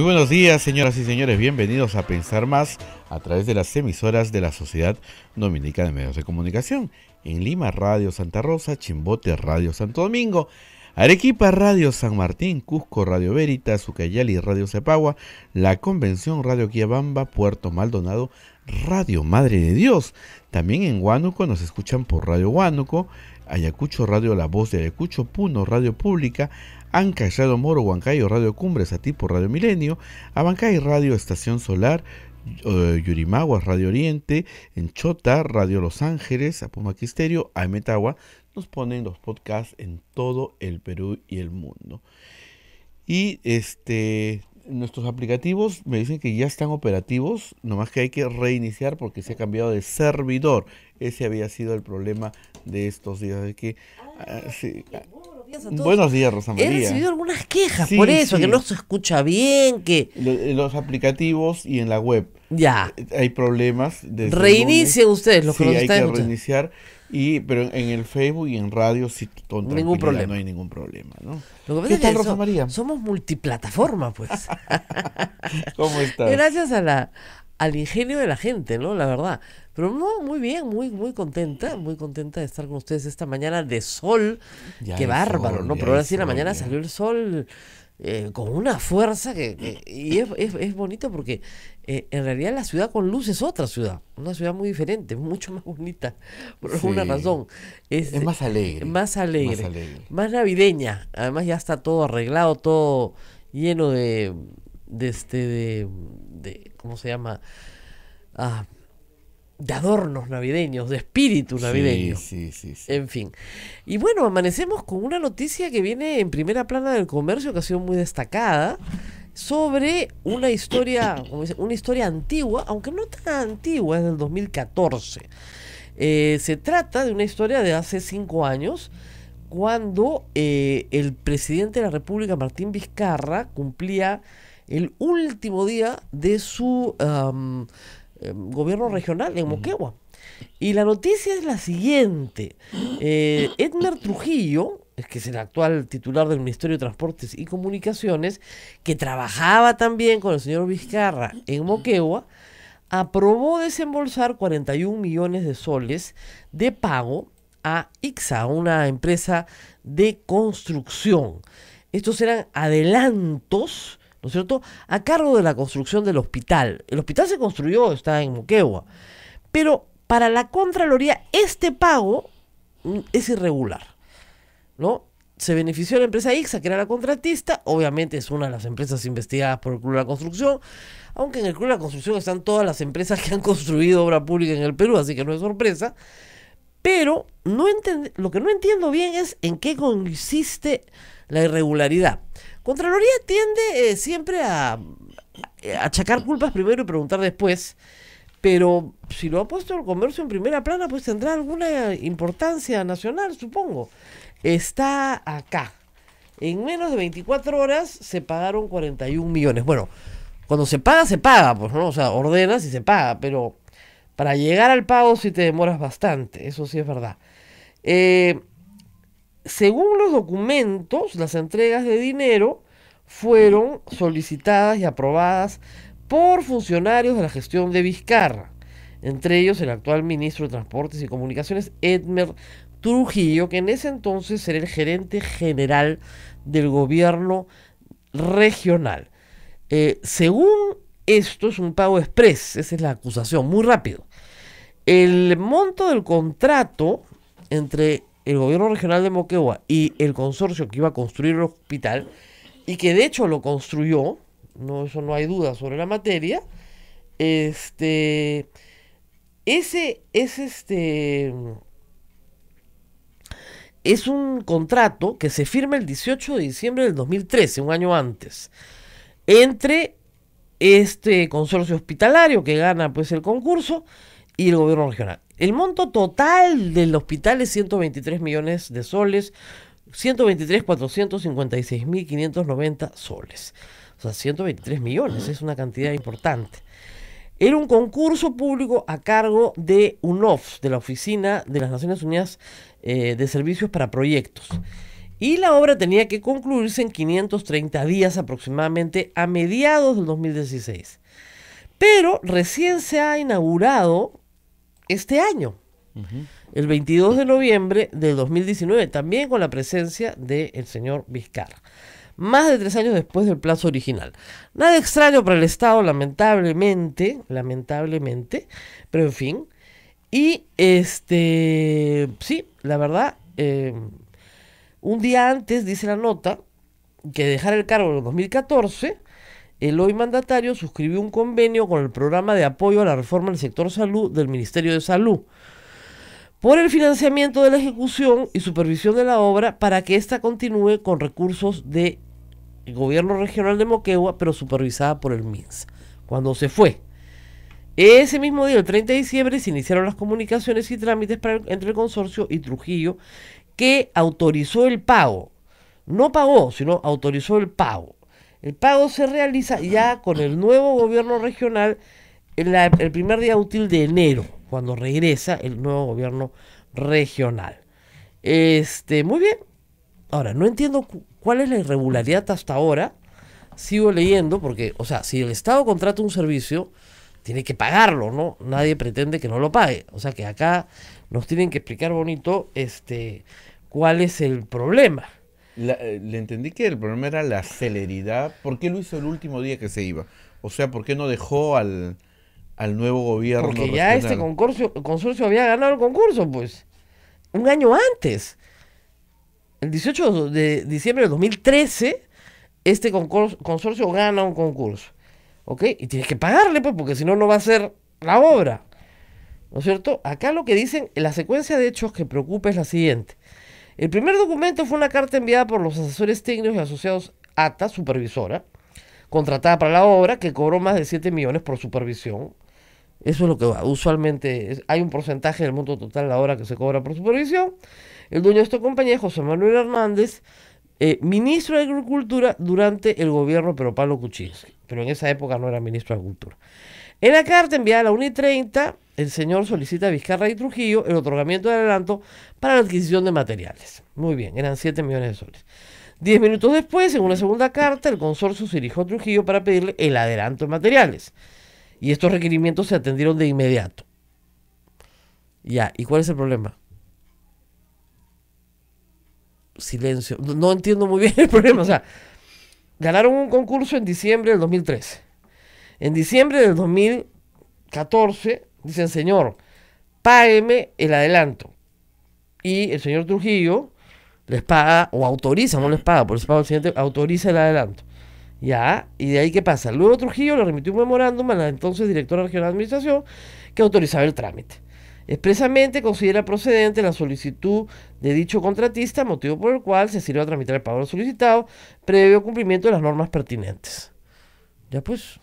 Muy buenos días, señoras y señores. Bienvenidos a Pensar Más a través de las emisoras de la Sociedad Dominicana de Medios de Comunicación. En Lima, Radio Santa Rosa, Chimbote, Radio Santo Domingo, Arequipa, Radio San Martín, Cusco, Radio Veritas, Ucayali, Radio Cepagua, La Convención, Radio Quiabamba, Puerto Maldonado, Radio Madre de Dios. También en Huánuco nos escuchan por Radio Huánuco, Ayacucho, Radio La Voz de Ayacucho, Puno, Radio Pública, Anca Moro, Huancayo, Radio Cumbres, a Tipo Radio Milenio, Abancay Radio Estación Solar, eh, Yurimaguas, Radio Oriente, Enchota, Radio Los Ángeles, Apumaquisterio, Aimetagua, nos ponen los podcasts en todo el Perú y el mundo. Y este, nuestros aplicativos me dicen que ya están operativos, nomás que hay que reiniciar porque se ha cambiado de servidor. Ese había sido el problema de estos días. de que, ah, Buenos días, Rosa María. He recibido algunas quejas por eso, que no se escucha bien, que... Los, aplicativos y en la web. Ya. Eh, hay problemas. Reinicien ustedes los que nos están hay que reiniciar. Y, pero en el Facebook y en radio sí ningún problema. no hay ningún problema, ¿no? Lo que ¿Qué tal, Rosa María? somos multiplataforma, pues. ¿Cómo estás? Gracias a la, al ingenio de la gente, ¿no? La verdad. Pero no, muy bien, muy, muy contenta, muy contenta de estar con ustedes esta mañana de sol. Qué bárbaro, ¿no? Pero ahora sí la mañana salió el sol eh, con una fuerza que, y es, bonito porque eh, en realidad la ciudad con luz es otra ciudad, una ciudad muy diferente, mucho más bonita, por alguna razón. Es, más, alegre, más alegre. Más alegre. Más navideña. Además ya está todo arreglado, todo lleno de, de este, de, de ¿cómo se llama? Ah, de adornos navideños, de espíritu navideño. Sí, sí, sí, En fin. Y bueno, amanecemos con una noticia que viene en primera plana del comercio, que ha sido muy destacada, sobre una historia, como dice, una historia antigua, aunque no tan antigua, es del 2014. Eh, se trata de una historia de hace cinco años, cuando eh, el presidente de la República, Martín Vizcarra, cumplía el último día de su... Em, gobierno regional en Moquegua. Y la noticia es la siguiente. Eh, Edmer Trujillo, que es el actual titular del Ministerio de Transportes y Comunicaciones, que trabajaba también con el señor Vizcarra en Moquegua, aprobó desembolsar 41 millones de soles de pago a IXA, una empresa de construcción. Estos eran adelantos ¿no es cierto?, a cargo de la construcción del hospital. El hospital se construyó, está en Moquegua, pero para la Contraloría este pago mm, es irregular, ¿no? Se benefició la empresa IXA, que era la contratista, obviamente es una de las empresas investigadas por el Club de la Construcción, aunque en el Club de la Construcción están todas las empresas que han construido obra pública en el Perú, así que no es sorpresa, pero no lo que no entiendo bien es en qué consiste la irregularidad. Contraloría tiende eh, siempre a, eh, achacar culpas primero y preguntar después, pero si lo ha puesto el comercio en primera plana, pues tendrá alguna importancia nacional, supongo. Está acá. En menos de 24 horas se pagaron 41 millones. Bueno, cuando se paga, se paga, pues, ¿no? O sea, ordenas y se paga, pero para llegar al pago sí te demoras bastante, eso sí es verdad. Eh, según los documentos, las entregas de dinero fueron solicitadas y aprobadas por funcionarios de la gestión de Vizcarra, entre ellos el actual ministro de Transportes y Comunicaciones, Edmer Trujillo, que en ese entonces era el gerente general del gobierno regional. Eh, según esto es un pago express, esa es la acusación, muy rápido. El monto del contrato entre el gobierno regional de Moquegua y el consorcio que iba a construir el hospital, y que de hecho lo construyó, no, eso no hay duda sobre la materia, este, ese es este... Es un contrato que se firma el 18 de diciembre del 2013, un año antes, entre este consorcio hospitalario que gana pues el concurso y el gobierno regional. El monto total del hospital es 123 millones de soles, 123 456 590 soles. O sea, 123 millones, es una cantidad importante. Era un concurso público a cargo de UNOFS, de la Oficina de las Naciones Unidas eh, de Servicios para Proyectos. Y la obra tenía que concluirse en 530 días aproximadamente a mediados del 2016. Pero recién se ha inaugurado este año, el 22 de noviembre del 2019, también con la presencia del señor Vizcarra más de tres años después del plazo original. Nada extraño para el Estado, lamentablemente, lamentablemente, pero en fin. Y este, sí, la verdad, eh, un día antes, dice la nota, que dejar el cargo en el 2014, el hoy mandatario suscribió un convenio con el programa de apoyo a la reforma del sector salud del Ministerio de Salud por el financiamiento de la ejecución y supervisión de la obra para que ésta continúe con recursos del gobierno regional de Moquegua, pero supervisada por el MINSA. Cuando se fue, ese mismo día, el 30 de diciembre, se iniciaron las comunicaciones y trámites entre el consorcio y Trujillo, que autorizó el pago. No pagó, sino autorizó el pago el pago se realiza ya con el nuevo gobierno regional el primer día útil de enero, cuando regresa el nuevo gobierno regional. Este, muy bien. Ahora, no entiendo cuál es la irregularidad hasta ahora. Sigo leyendo porque, o sea, si el Estado contrata un servicio, tiene que pagarlo, ¿no? Nadie pretende que no lo pague. O sea que acá nos tienen que explicar bonito este cuál es el problema. Eh, le entendí que el problema era la celeridad. ¿Por qué lo hizo el último día que se iba? O sea, ¿por qué no dejó al, al nuevo gobierno? Porque ya este concurso, consorcio había ganado el concurso, pues. Un año antes. El 18 de diciembre de 2013, este consorcio gana un concurso. ¿Ok? Y tienes que pagarle, pues, porque si no, no va a ser la obra. ¿No es cierto? Acá lo que dicen, la secuencia de hechos que preocupa es la siguiente. El primer documento fue una carta enviada por los asesores técnicos y asociados ATA, supervisora, contratada para la obra, que cobró más de 7 millones por supervisión. Eso es lo que va. usualmente hay un porcentaje del monto total de la obra que se cobra por supervisión. El dueño de esta compañía es José Manuel Hernández, eh, ministro de Agricultura durante el gobierno pero Pablo Kuczynski, pero en esa época no era ministro de Agricultura. En la carta enviada a la 1 y 30, el señor solicita a Vizcarra y Trujillo el otorgamiento de adelanto para la adquisición de materiales. Muy bien, eran 7 millones de soles. Diez minutos después, en una segunda carta, el consorcio se dirigió a Trujillo para pedirle el adelanto de materiales. Y estos requerimientos se atendieron de inmediato. Ya, ¿y cuál es el problema? Silencio. No, entiendo muy bien el problema. O sea, ganaron un concurso en diciembre del 2013. En diciembre del 2014 dicen, señor, págueme el adelanto. Y el señor Trujillo les paga, o autoriza, no les paga, por eso paga el siguiente, autoriza el adelanto. Ya, y de ahí qué pasa. Luego Trujillo le remitió un memorándum a la entonces directora regional de administración que autorizaba el trámite. Expresamente considera procedente la solicitud de dicho contratista, motivo por el cual se sirve a tramitar el pago solicitado, previo cumplimiento de las normas pertinentes. Ya pues,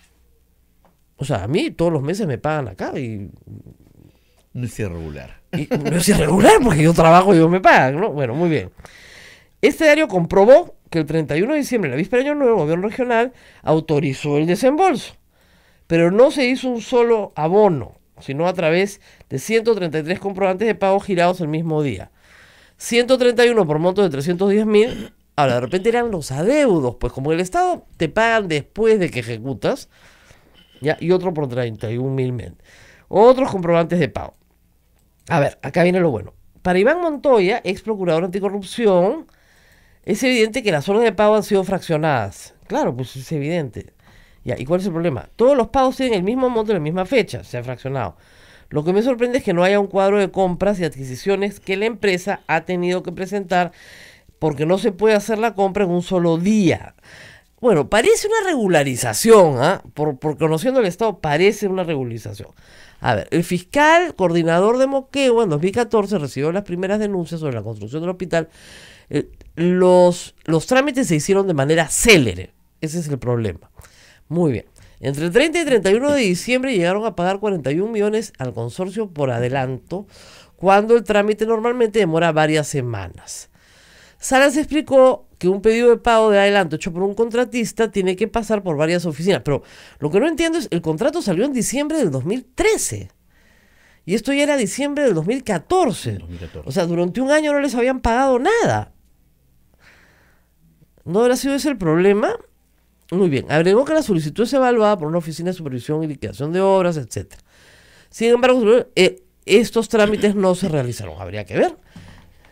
o sea, a mí todos los meses me pagan acá y... No es irregular. no es irregular porque yo trabajo y ellos me pagan, ¿no? Bueno, muy bien. Este diario comprobó que el 31 de diciembre, la víspera del Año Nuevo, el gobierno regional autorizó el desembolso. Pero no se hizo un solo abono, sino a través de 133 comprobantes de pago girados el mismo día. 131 por monto de 310 mil. Ahora, de repente eran los adeudos, pues como el Estado te pagan después de que ejecutas, ¿ya? y otro por 31 mil men. Otros comprobantes de pago. A ver, acá viene lo bueno. Para Iván Montoya, ex procurador anticorrupción, es evidente que las zonas de pago han sido fraccionadas. Claro, pues es evidente. ¿Y cuál es el problema? Todos los pagos tienen el mismo monto en la misma fecha, se han fraccionado. Lo que me sorprende es que no haya un cuadro de compras y adquisiciones que la empresa ha tenido que presentar porque no se puede hacer la compra en un solo día. Bueno, parece una regularización, ¿ah? Por, conociendo el Estado, parece una regularización. A ver, el fiscal coordinador de Moquegua en 2014 recibió las primeras denuncias sobre la construcción del hospital. Eh, los, los trámites se hicieron de manera célere. Ese es el problema. Muy bien. Entre el 30 y 31 de diciembre llegaron a pagar 41 millones al consorcio por adelanto, cuando el trámite normalmente demora varias semanas. Salas explicó que un pedido de pago de adelanto hecho por un contratista tiene que pasar por varias oficinas. Pero lo que no entiendo es, el contrato salió en diciembre del 2013. Y esto ya era diciembre del 2014. O sea, durante un año no les habían pagado nada. ¿No habrá sido ese el problema? Muy bien. Agregó que la solicitud es evaluada por una oficina de supervisión y liquidación de obras, etc. Sin embargo, eh, estos trámites no se realizaron. Habría que ver.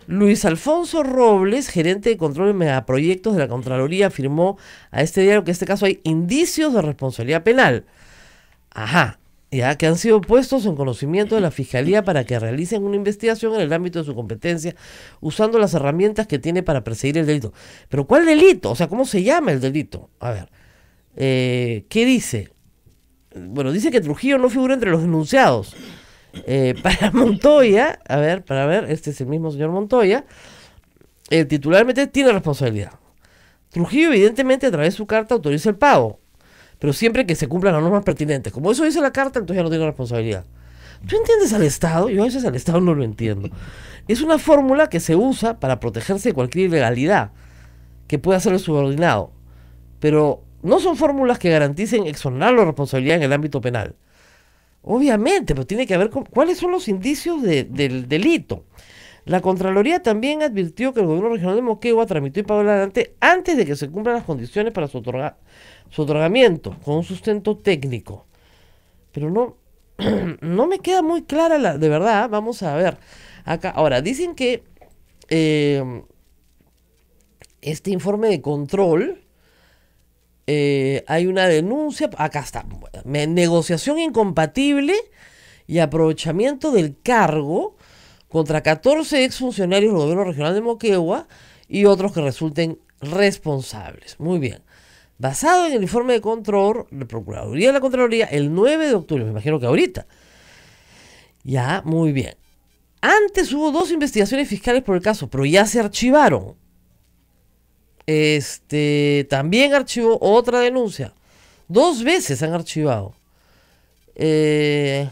Luis Alfonso Robles, gerente de control de megaproyectos de la Contraloría, afirmó a este diario que en este caso hay indicios de responsabilidad penal. Ajá, ya que han sido puestos en conocimiento de la Fiscalía para que realicen una investigación en el ámbito de su competencia, usando las herramientas que tiene para perseguir el delito. Pero ¿cuál delito? O sea, ¿cómo se llama el delito? A ver, eh, ¿qué dice? Bueno, dice que Trujillo no figura entre los denunciados. Eh, para Montoya, a ver, para ver, este es el mismo señor Montoya, el eh, titularmente tiene responsabilidad. Trujillo, evidentemente, a través de su carta autoriza el pago, pero siempre que se cumplan las normas pertinentes. Como eso dice la carta, entonces ya no tiene responsabilidad. ¿Tú entiendes al Estado? Yo a veces al Estado no lo entiendo. Es una fórmula que se usa para protegerse de cualquier ilegalidad que pueda ser el subordinado, pero no son fórmulas que garanticen exonerar la responsabilidad en el ámbito penal. Obviamente, pero tiene que haber con, cuáles son los indicios del delito. La Contraloría también advirtió que el gobierno regional de Moquegua tramitó y pagó adelante antes de que se cumplan las condiciones para su, otorgamiento, con un sustento técnico. Pero no, no me queda muy clara la, de verdad, vamos a ver. Acá, ahora, dicen que eh, este informe de control eh, hay una denuncia, acá está, negociación incompatible y aprovechamiento del cargo contra 14 exfuncionarios del gobierno regional de Moquegua y otros que resulten responsables. Muy bien. Basado en el informe de control de Procuraduría de la Contraloría el 9 de octubre, me imagino que ahorita. Ya, muy bien. Antes hubo dos investigaciones fiscales por el caso, pero ya se archivaron este, también archivó otra denuncia. Dos veces han archivado. Eh,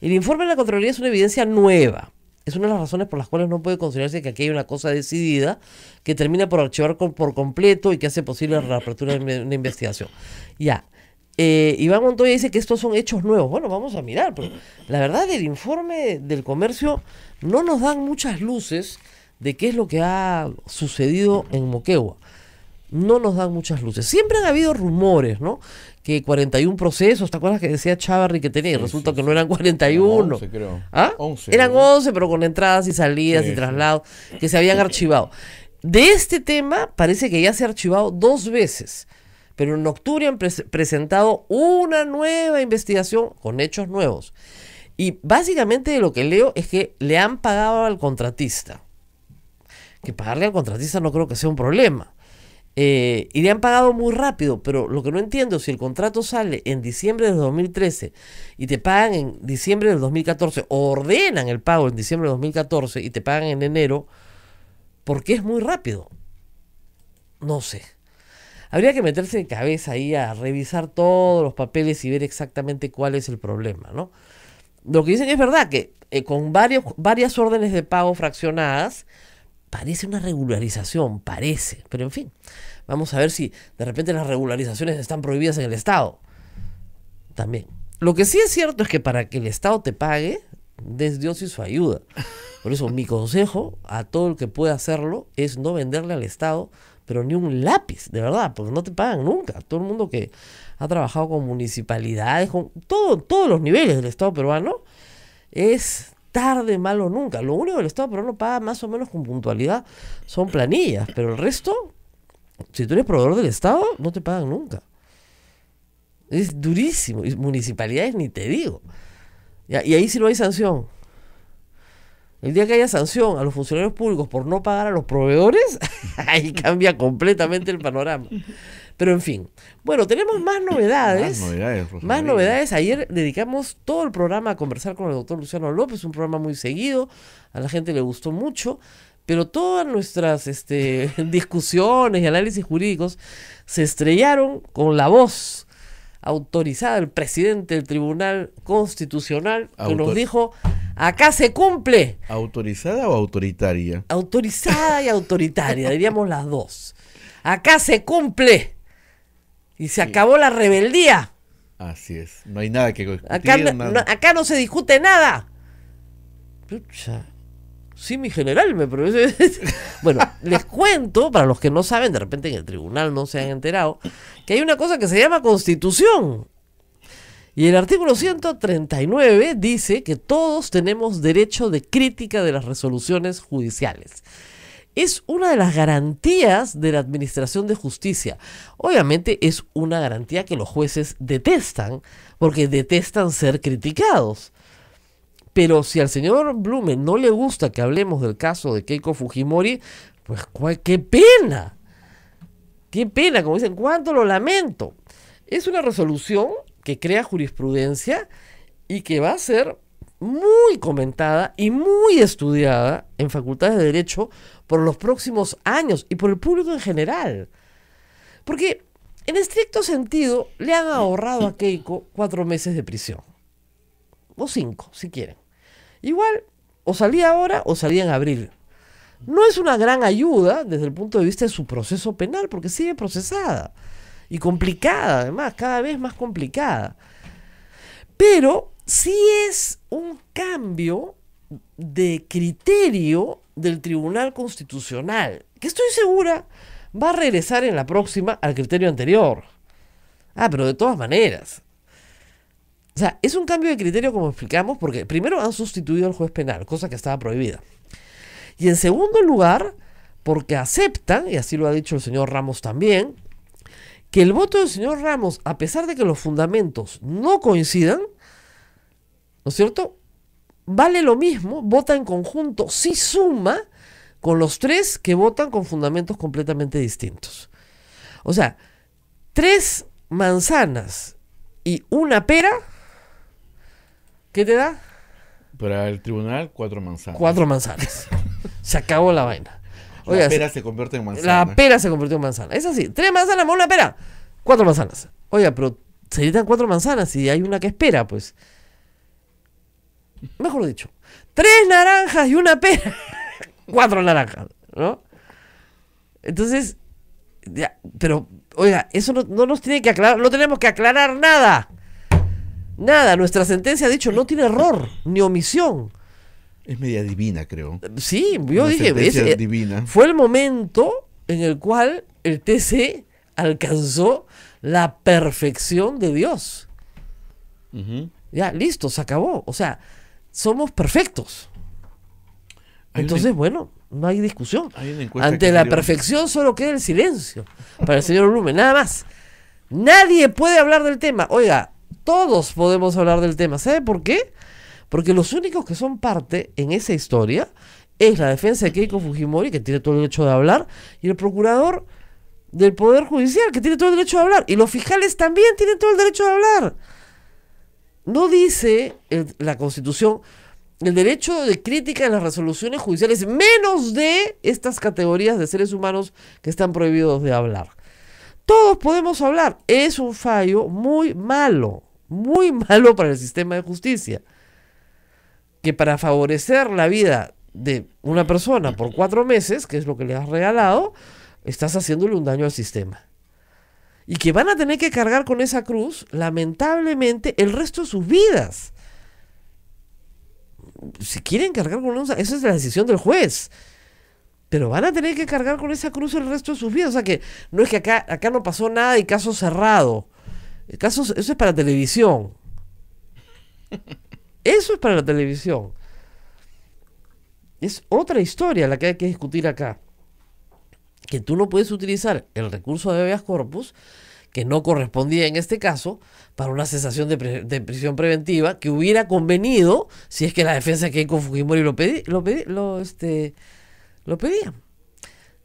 el informe de la Contraloría es una evidencia nueva. Es una de las razones por las cuales no puede considerarse que aquí hay una cosa decidida que termina por archivar por completo y que hace posible la apertura de una investigación. Ya. Eh, Iván Montoya dice que estos son hechos nuevos. Bueno, vamos a mirar, pero la verdad el informe del comercio no nos dan muchas luces de qué es lo que ha sucedido en Moquegua. No nos dan muchas luces. Siempre han habido rumores, ¿no? Que 41 procesos, ¿te acuerdas que decía Chávarri que tenía? y resulta que no eran 41. 11, ¿Ah? 11, eran 11, pero con entradas y salidas y traslados que se habían archivado. De este tema parece que ya se ha archivado dos veces, pero en octubre han presentado una nueva investigación con hechos nuevos. Y básicamente lo que leo es que le han pagado al contratista que pagarle al contratista no creo que sea un problema. Eh, y le han pagado muy rápido, pero lo que no entiendo, si el contrato sale en diciembre del 2013 y te pagan en diciembre del 2014, o ordenan el pago en diciembre del 2014 y te pagan en enero, ¿por qué es muy rápido. No sé. Habría que meterse de cabeza ahí a revisar todos los papeles y ver exactamente cuál es el problema, ¿no? Lo que dicen es verdad que eh, con varios, varias órdenes de pago fraccionadas, parece una regularización, parece, pero en fin, vamos a ver si de repente las regularizaciones están prohibidas en el Estado. También. Lo que sí es cierto es que para que el Estado te pague, Dios y su ayuda. Por eso mi consejo a todo el que pueda hacerlo es no venderle al Estado, pero ni un lápiz, de verdad, porque no te pagan nunca. Todo el mundo que ha trabajado con municipalidades, con todos los niveles del Estado peruano, es tarde, malo, nunca. Lo único que el Estado no paga más o menos con puntualidad son planillas, pero el resto, si tú eres proveedor del Estado, no te pagan nunca. Es durísimo. Y municipalidades ni te digo. y ahí sí no hay sanción. El día que haya sanción a los funcionarios públicos por no pagar a los proveedores, ahí cambia completamente el panorama. Pero en fin, bueno, tenemos más novedades. Más novedades, Más novedades. Ayer dedicamos todo el programa a conversar con el doctor Luciano López, un programa muy seguido, a la gente le gustó mucho, pero todas nuestras este, discusiones y análisis jurídicos se estrellaron con la voz autorizada del presidente del Tribunal Constitucional que nos dijo acá se cumple. ¿Autorizada o autoritaria? Autorizada y autoritaria, diríamos las dos. Acá se cumple. Y se acabó la rebeldía. Así es, no hay nada que discutir. Acá no, se discute nada. Pucha. Sí, mi general, me Bueno, les cuento, para los que no saben, de repente en el tribunal no se han enterado, que hay una cosa que se llama constitución. Y el artículo 139 dice que todos tenemos derecho de crítica de las resoluciones judiciales es una de las garantías de la administración de justicia. Obviamente es una garantía que los jueces detestan, porque detestan ser criticados. Pero si al señor Blumen no le gusta que hablemos del caso de Keiko Fujimori, pues qué pena. Qué pena, como dicen, cuánto lo lamento. Es una resolución que crea jurisprudencia y que va a ser muy comentada y muy estudiada en facultades de derecho por los próximos años y por el público en general. Porque, en estricto sentido, le han ahorrado a Keiko cuatro meses de prisión. O cinco, si quieren. Igual, o salía ahora o salía en abril. No es una gran ayuda desde el punto de vista de su proceso penal, porque sigue procesada. Y complicada, además, cada vez más complicada. Pero sí es un cambio de criterio del Tribunal Constitucional, que estoy segura va a regresar en la próxima al criterio anterior. Ah, pero de todas maneras. O sea, es un cambio de criterio como explicamos porque primero han sustituido al juez penal, cosa que estaba prohibida. Y en segundo lugar, porque aceptan, y así lo ha dicho el señor Ramos también, que el voto del señor Ramos, a pesar de que los fundamentos no coincidan, ¿no es cierto? vale lo mismo, vota en conjunto, si suma con los tres que votan con fundamentos completamente distintos. O sea, tres manzanas y una pera, ¿qué te da? Para el tribunal, cuatro manzanas. Cuatro manzanas. se acabó la vaina. la pera se convierte en manzana. La pera se convirtió en manzana. Es así. Tres manzanas más una pera. Cuatro manzanas. Oiga, pero se necesitan cuatro manzanas y hay una que espera, pues mejor dicho, tres naranjas y una pera, cuatro naranjas, ¿no? Entonces, pero, oiga, eso no, nos tiene que aclarar, no tenemos que aclarar nada. Nada, nuestra sentencia, ha dicho no tiene error ni omisión. Es media divina, creo. Sí, yo dije, es, eh, divina. fue el momento en el cual el TC alcanzó la perfección de Dios. Ya, listo, se acabó. O sea, somos perfectos. Entonces, bueno, no hay discusión. Ante la perfección solo queda el silencio para el señor Blumen, nada más. Nadie puede hablar del tema. Oiga, todos podemos hablar del tema. ¿Sabe por qué? Porque los únicos que son parte en esa historia es la defensa de Keiko Fujimori, que tiene todo el derecho de hablar, y el procurador del Poder Judicial, que tiene todo el derecho de hablar, y los fiscales también tienen todo el derecho de hablar. No dice la Constitución el derecho de crítica en las resoluciones judiciales, menos de estas categorías de seres humanos que están prohibidos de hablar. Todos podemos hablar. Es un fallo muy malo, muy malo para el sistema de justicia, que para favorecer la vida de una persona por cuatro meses, que es lo que le has regalado, estás haciéndole un daño al sistema y que van a tener que cargar con esa cruz, lamentablemente, el resto de sus vidas. Si quieren cargar con esa, esa es la decisión del juez. Pero van a tener que cargar con esa cruz el resto de sus vidas. O sea que no es que acá, acá no pasó nada y caso cerrado. eso es para televisión. Eso es para la televisión. Es otra historia la que hay que discutir acá que tú no puedes utilizar el recurso de habeas corpus, que no correspondía en este caso, para una cesación de, prisión preventiva que hubiera convenido si es que la defensa que hay con Fujimori lo, pedí, lo, pedí, lo, este, lo pedía.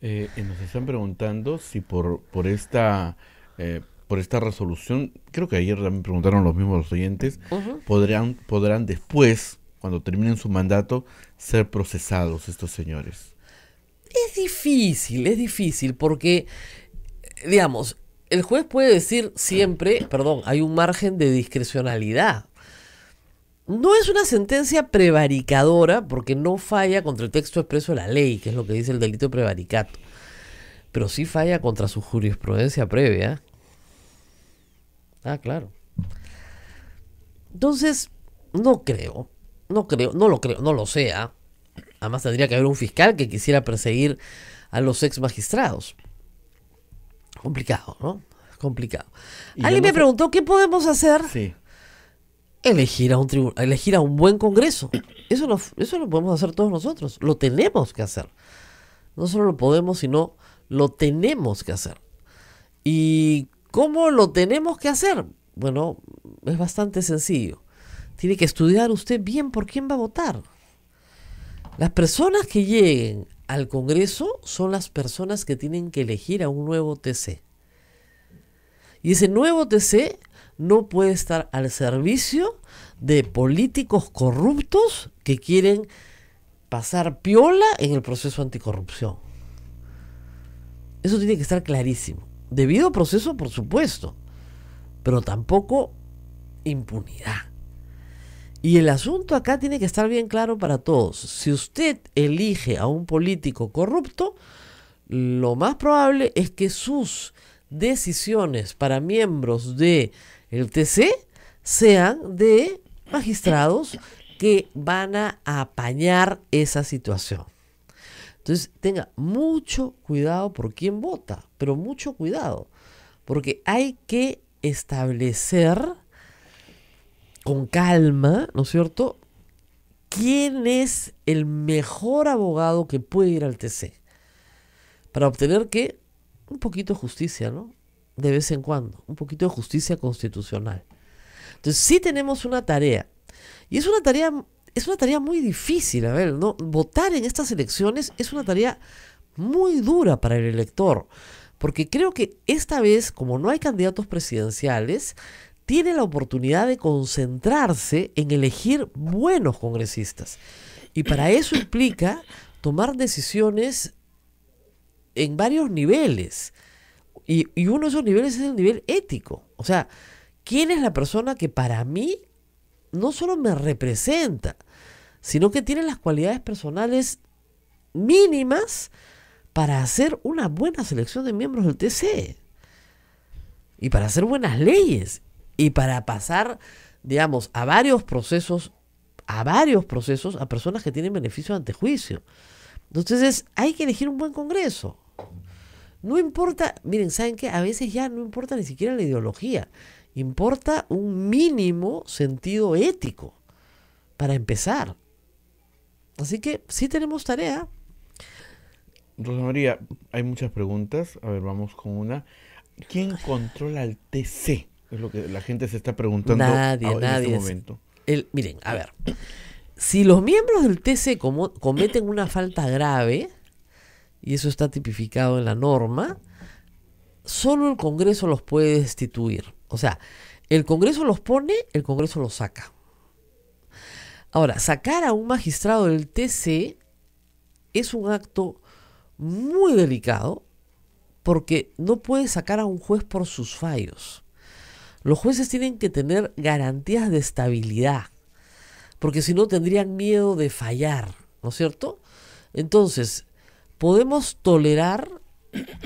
Eh, nos están preguntando si por, por esta eh, por esta resolución, creo que ayer también preguntaron los mismos oyentes, podrían podrán después, cuando terminen su mandato, ser procesados estos señores. Es difícil, es difícil, porque, digamos, el juez puede decir siempre, perdón, hay un margen de discrecionalidad. No es una sentencia prevaricadora porque no falla contra el texto expreso de la ley, que es lo que dice el delito de prevaricato, pero sí falla contra su jurisprudencia previa. Ah, claro. Entonces, no creo, no creo, no lo creo, no lo sea, Además tendría que haber un fiscal que quisiera perseguir a los ex magistrados. Complicado, ¿no? Complicado. Alguien me preguntó, ¿qué podemos hacer? Sí. Elegir a un tribunal, elegir a un buen congreso. Eso eso lo podemos hacer todos nosotros. Lo tenemos que hacer. No solo lo podemos, sino lo tenemos que hacer. ¿Y cómo lo tenemos que hacer? Bueno, es bastante sencillo. Tiene que estudiar usted bien por quién va a votar. Las personas que lleguen al Congreso son las personas que tienen que elegir a un nuevo TC. Y ese nuevo TC no puede estar al servicio de políticos corruptos que quieren pasar piola en el proceso anticorrupción. Eso tiene que estar clarísimo. Debido a proceso, por supuesto, pero tampoco impunidad. Y el asunto acá tiene que estar bien claro para todos. Si usted elige a un político corrupto, lo más probable es que sus decisiones para miembros de el TC sean de magistrados que van a apañar esa situación. Entonces, tenga mucho cuidado por quién vota, pero mucho cuidado, porque hay que establecer con calma, ¿no es cierto? ¿Quién es el mejor abogado que puede ir al TC? Para obtener que un poquito de justicia, ¿no? De vez en cuando, un poquito de justicia constitucional. Entonces sí tenemos una tarea. Y es una tarea, es una tarea muy difícil, a ver, ¿no? Votar en estas elecciones es una tarea muy dura para el elector. Porque creo que esta vez, como no hay candidatos presidenciales, tiene la oportunidad de concentrarse en elegir buenos congresistas. Y para eso implica tomar decisiones en varios niveles. Y, uno de esos niveles es el nivel ético. O sea, ¿quién es la persona que para mí no solo me representa, sino que tiene las cualidades personales mínimas para hacer una buena selección de miembros del TC? Y para hacer buenas leyes y para pasar, digamos, a varios procesos, a varios procesos, a personas que tienen beneficio ante juicio. Entonces, hay que elegir un buen Congreso. No importa, miren, ¿saben qué? A veces ya no importa ni siquiera la ideología, importa un mínimo sentido ético para empezar. Así que sí tenemos tarea. Rosa María, hay muchas preguntas. A ver, vamos con una. ¿Quién controla el TC? Es lo que la gente se está preguntando en este momento. miren, a ver. Si los miembros del TC cometen una falta grave, y eso está tipificado en la norma, solo el Congreso los puede destituir. O sea, el Congreso los pone, el Congreso los saca. Ahora, sacar a un magistrado del TC es un acto muy delicado porque no puede sacar a un juez por sus fallos. Los jueces tienen que tener garantías de estabilidad, porque si no tendrían miedo de fallar, ¿no es cierto? Entonces, podemos tolerar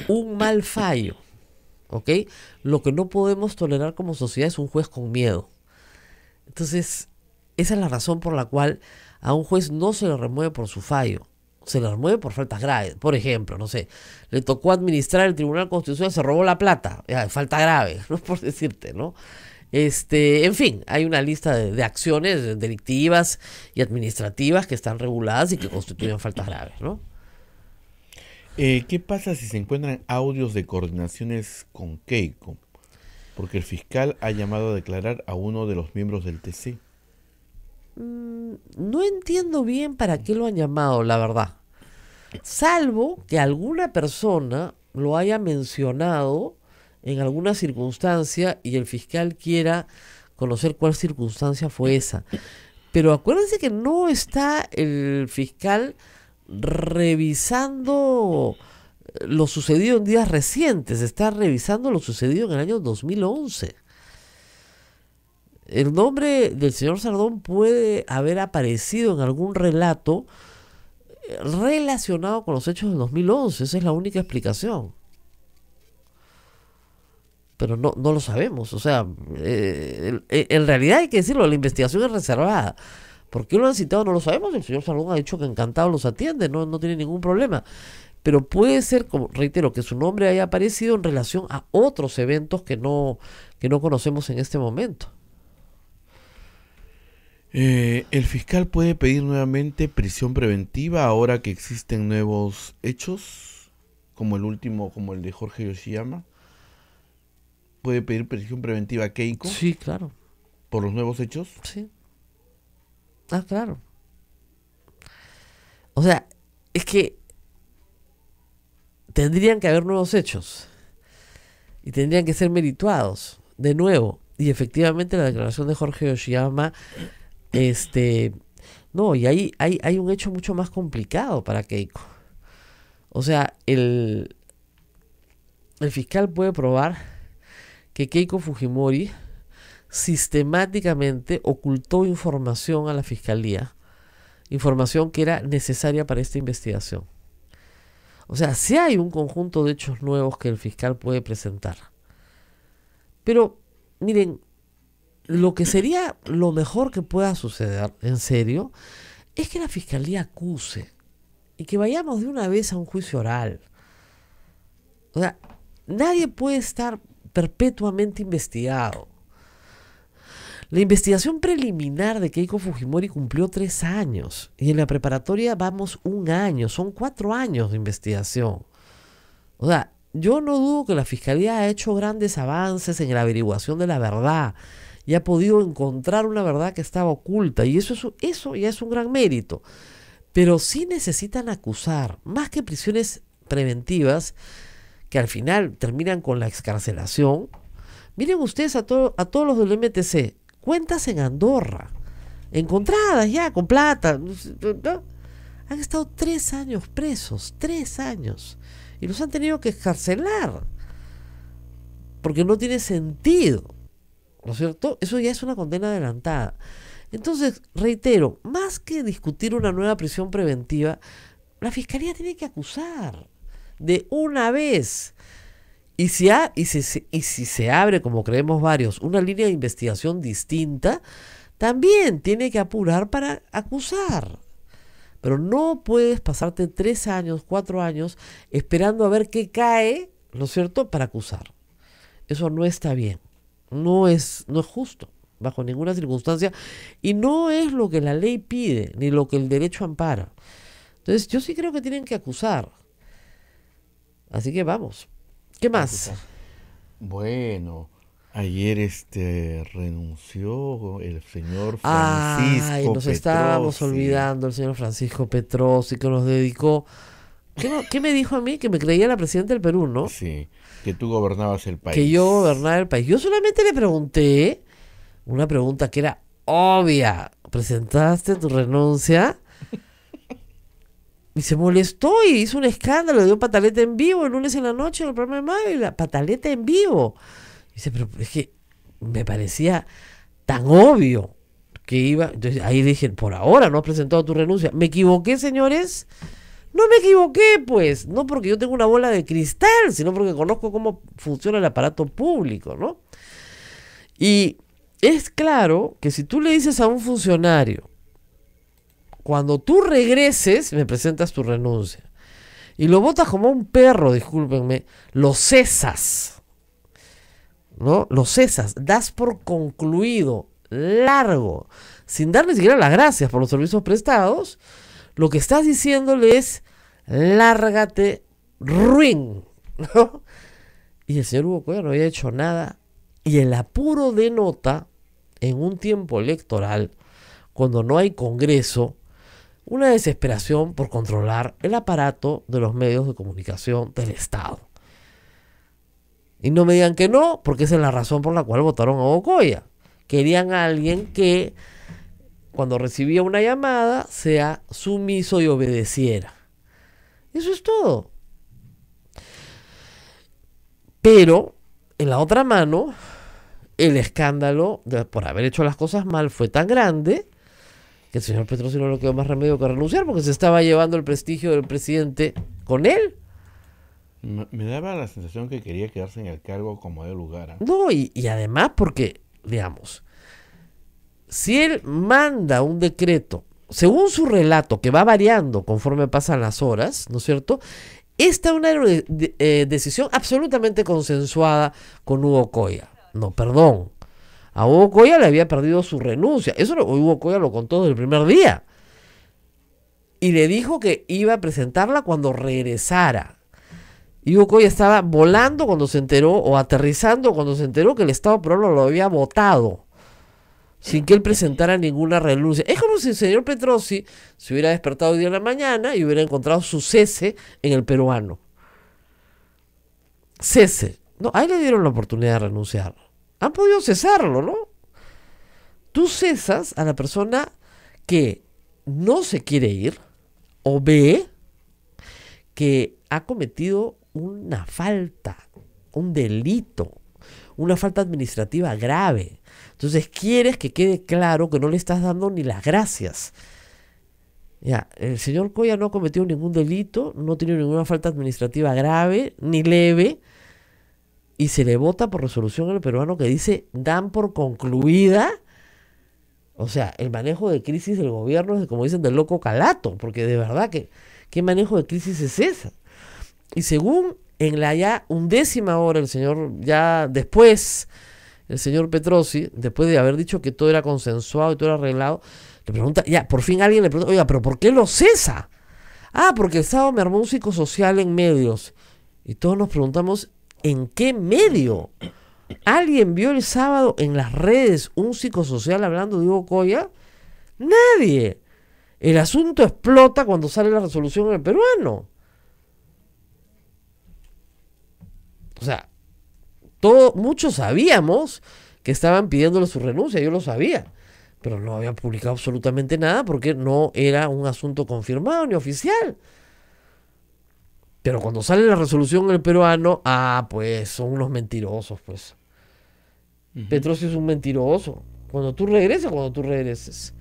un mal fallo, ¿ok? Lo que no podemos tolerar como sociedad es un juez con miedo. Entonces, esa es la razón por la cual a un juez no se le remueve por su fallo se las mueve por faltas graves. Por ejemplo, no sé, le tocó administrar el Tribunal Constitucional, se robó la plata, falta grave, ¿no? por decirte, ¿no? Este, en fin, hay una lista de, acciones delictivas y administrativas que están reguladas y que constituyen faltas graves, ¿no? Eh, ¿Qué pasa si se encuentran audios de coordinaciones con Keiko? Porque el fiscal ha llamado a declarar a uno de los miembros del TC. Mm, no entiendo bien para qué lo han llamado, la verdad. Salvo que alguna persona lo haya mencionado en alguna circunstancia y el fiscal quiera conocer cuál circunstancia fue esa. Pero acuérdense que no está el fiscal revisando lo sucedido en días recientes, está revisando lo sucedido en el año 2011. El nombre del señor Sardón puede haber aparecido en algún relato eh, relacionado con los hechos del 2011. Esa es la única explicación. Pero no, no lo sabemos. O sea, eh, eh, en realidad hay que decirlo, la investigación es reservada. ¿Por qué lo han citado? No lo sabemos. El señor Sardón ha dicho que encantado los atiende, no, no tiene ningún problema pero puede ser, como reitero, que su nombre haya aparecido en relación a otros eventos que no, que no conocemos en este momento. Eh, ¿El fiscal puede pedir nuevamente prisión preventiva ahora que existen nuevos hechos? Como el último, como el de Jorge Yoshiyama. ¿Puede pedir prisión preventiva a Keiko? Sí, claro. ¿Por los nuevos hechos? Sí. Ah, claro. O sea, es que tendrían que haber nuevos hechos. Y tendrían que ser merituados. De nuevo. Y efectivamente la declaración de Jorge Yoshiyama este, no, y ahí hay, hay un hecho mucho más complicado para Keiko. O sea, el, el fiscal puede probar que Keiko Fujimori sistemáticamente ocultó información a la fiscalía, información que era necesaria para esta investigación. O sea, sí hay un conjunto de hechos nuevos que el fiscal puede presentar. Pero, miren, lo que sería lo mejor que pueda suceder, en serio, es que la fiscalía acuse y que vayamos de una vez a un juicio oral. O sea, nadie puede estar perpetuamente investigado. La investigación preliminar de Keiko Fujimori cumplió tres años y en la preparatoria vamos un año, son cuatro años de investigación. O sea, yo no dudo que la Fiscalía ha hecho grandes avances en la averiguación de la verdad, y ha podido encontrar una verdad que estaba oculta. Y eso, eso ya es un gran mérito. Pero sí necesitan acusar, más que prisiones preventivas, que al final terminan con la excarcelación. Miren ustedes a, a todos los del MTC, cuentas en Andorra, encontradas ya, con plata. Han estado tres años presos, tres años. Y los han tenido que excarcelar. Porque no tiene sentido. ¿no es cierto? Eso ya es una condena adelantada. Entonces, reitero, más que discutir una nueva prisión preventiva, la fiscalía tiene que acusar de una vez. Y si, y, y si se abre, como creemos varios, una línea de investigación distinta, también tiene que apurar para acusar. Pero no puedes pasarte tres años, cuatro años esperando a ver qué cae, ¿no es cierto?, para acusar. Eso no está bien no es, no es justo bajo ninguna circunstancia y no es lo que la ley pide ni lo que el derecho ampara. Entonces yo sí creo que tienen que acusar. Así que vamos. ¿Qué más? Bueno, ayer este renunció el señor Francisco Ay, nos estábamos olvidando el señor Francisco Petrosi que nos dedicó ¿Qué, ¿Qué, me dijo a mí? Que me creía la presidenta del Perú, ¿no? Sí que tú gobernabas el país. Que yo gobernaba el país. Yo solamente le pregunté una pregunta que era obvia. ¿Presentaste tu renuncia? Y se molestó y hizo un escándalo, dio pataleta en vivo el lunes en la noche en el programa de la pataleta en vivo. dice, pero es que me parecía tan obvio que iba. Entonces ahí dije, por ahora no has presentado tu renuncia. Me equivoqué, señores. No me equivoqué, pues, no porque yo tengo una bola de cristal, sino porque conozco cómo funciona el aparato público, ¿no? Y es claro que si tú le dices a un funcionario, cuando tú regreses, me presentas tu renuncia, y lo votas como un perro, discúlpenme, lo cesas, ¿no? Lo cesas, das por concluido, largo, sin dar ni siquiera las gracias por los servicios prestados, lo que estás diciéndole es, lárgate, ruin. Y el señor Hugo no había hecho nada. Y el apuro denota, en un tiempo electoral, cuando no hay Congreso, una desesperación por controlar el aparato de los medios de comunicación del Estado. Y no me digan que no, porque esa es la razón por la cual votaron a Ocoya. Querían a alguien que cuando recibía una llamada, sea sumiso y obedeciera. Eso es todo. Pero, en la otra mano, el escándalo por haber hecho las cosas mal fue tan grande que el señor Petrosi no le quedó más remedio que renunciar porque se estaba llevando el prestigio del presidente con él. Me, daba la sensación que quería quedarse en el cargo como de lugar. ¿ah? No, y, y además porque, digamos, si él manda un decreto, según su relato, que va variando conforme pasan las horas, ¿no es cierto? Esta es una eh, decisión absolutamente consensuada con Hugo Coya. No, perdón. A Hugo Coya le había perdido su renuncia. Eso lo, Hugo Coya lo contó desde el primer día. Y le dijo que iba a presentarla cuando regresara. Y Hugo Coya estaba volando cuando se enteró, o aterrizando cuando se enteró que el Estado no lo había votado sin que él presentara ninguna renuncia. Es como si el señor Petrosi se hubiera despertado hoy día en la mañana y hubiera encontrado su cese en el peruano. Cese. No, ahí le dieron la oportunidad de renunciar. Han podido cesarlo, ¿no? Tú cesas a la persona que no se quiere ir o ve que ha cometido una falta, un delito, una falta administrativa grave entonces quieres que quede claro que no le estás dando ni las gracias. Ya, el señor Coya no ha cometido ningún delito, no tiene ninguna falta administrativa grave ni leve, y se le vota por resolución al peruano que dice dan por concluida. O sea, el manejo de crisis del gobierno es como dicen del loco calato, porque de verdad que qué manejo de crisis es esa. Y según en la ya undécima hora, el señor ya después el señor Petrosi, después de haber dicho que todo era consensuado y todo era arreglado, le pregunta, ya, por fin alguien le pregunta, oiga, pero ¿por qué lo cesa? Ah, porque el sábado me armó un psicosocial en medios. Y todos nos preguntamos, ¿en qué medio? ¿Alguien vio el sábado en las redes un psicosocial hablando de Hugo Coya? Nadie. El asunto explota cuando sale la resolución en el peruano. O sea, muchos sabíamos que estaban pidiéndole su renuncia, yo lo sabía, pero no habían publicado absolutamente nada porque no era un asunto confirmado ni oficial. Pero cuando sale la resolución el peruano, ah, pues son unos mentirosos, pues. Petro es un mentiroso. Cuando tú regreses, cuando tú regreses.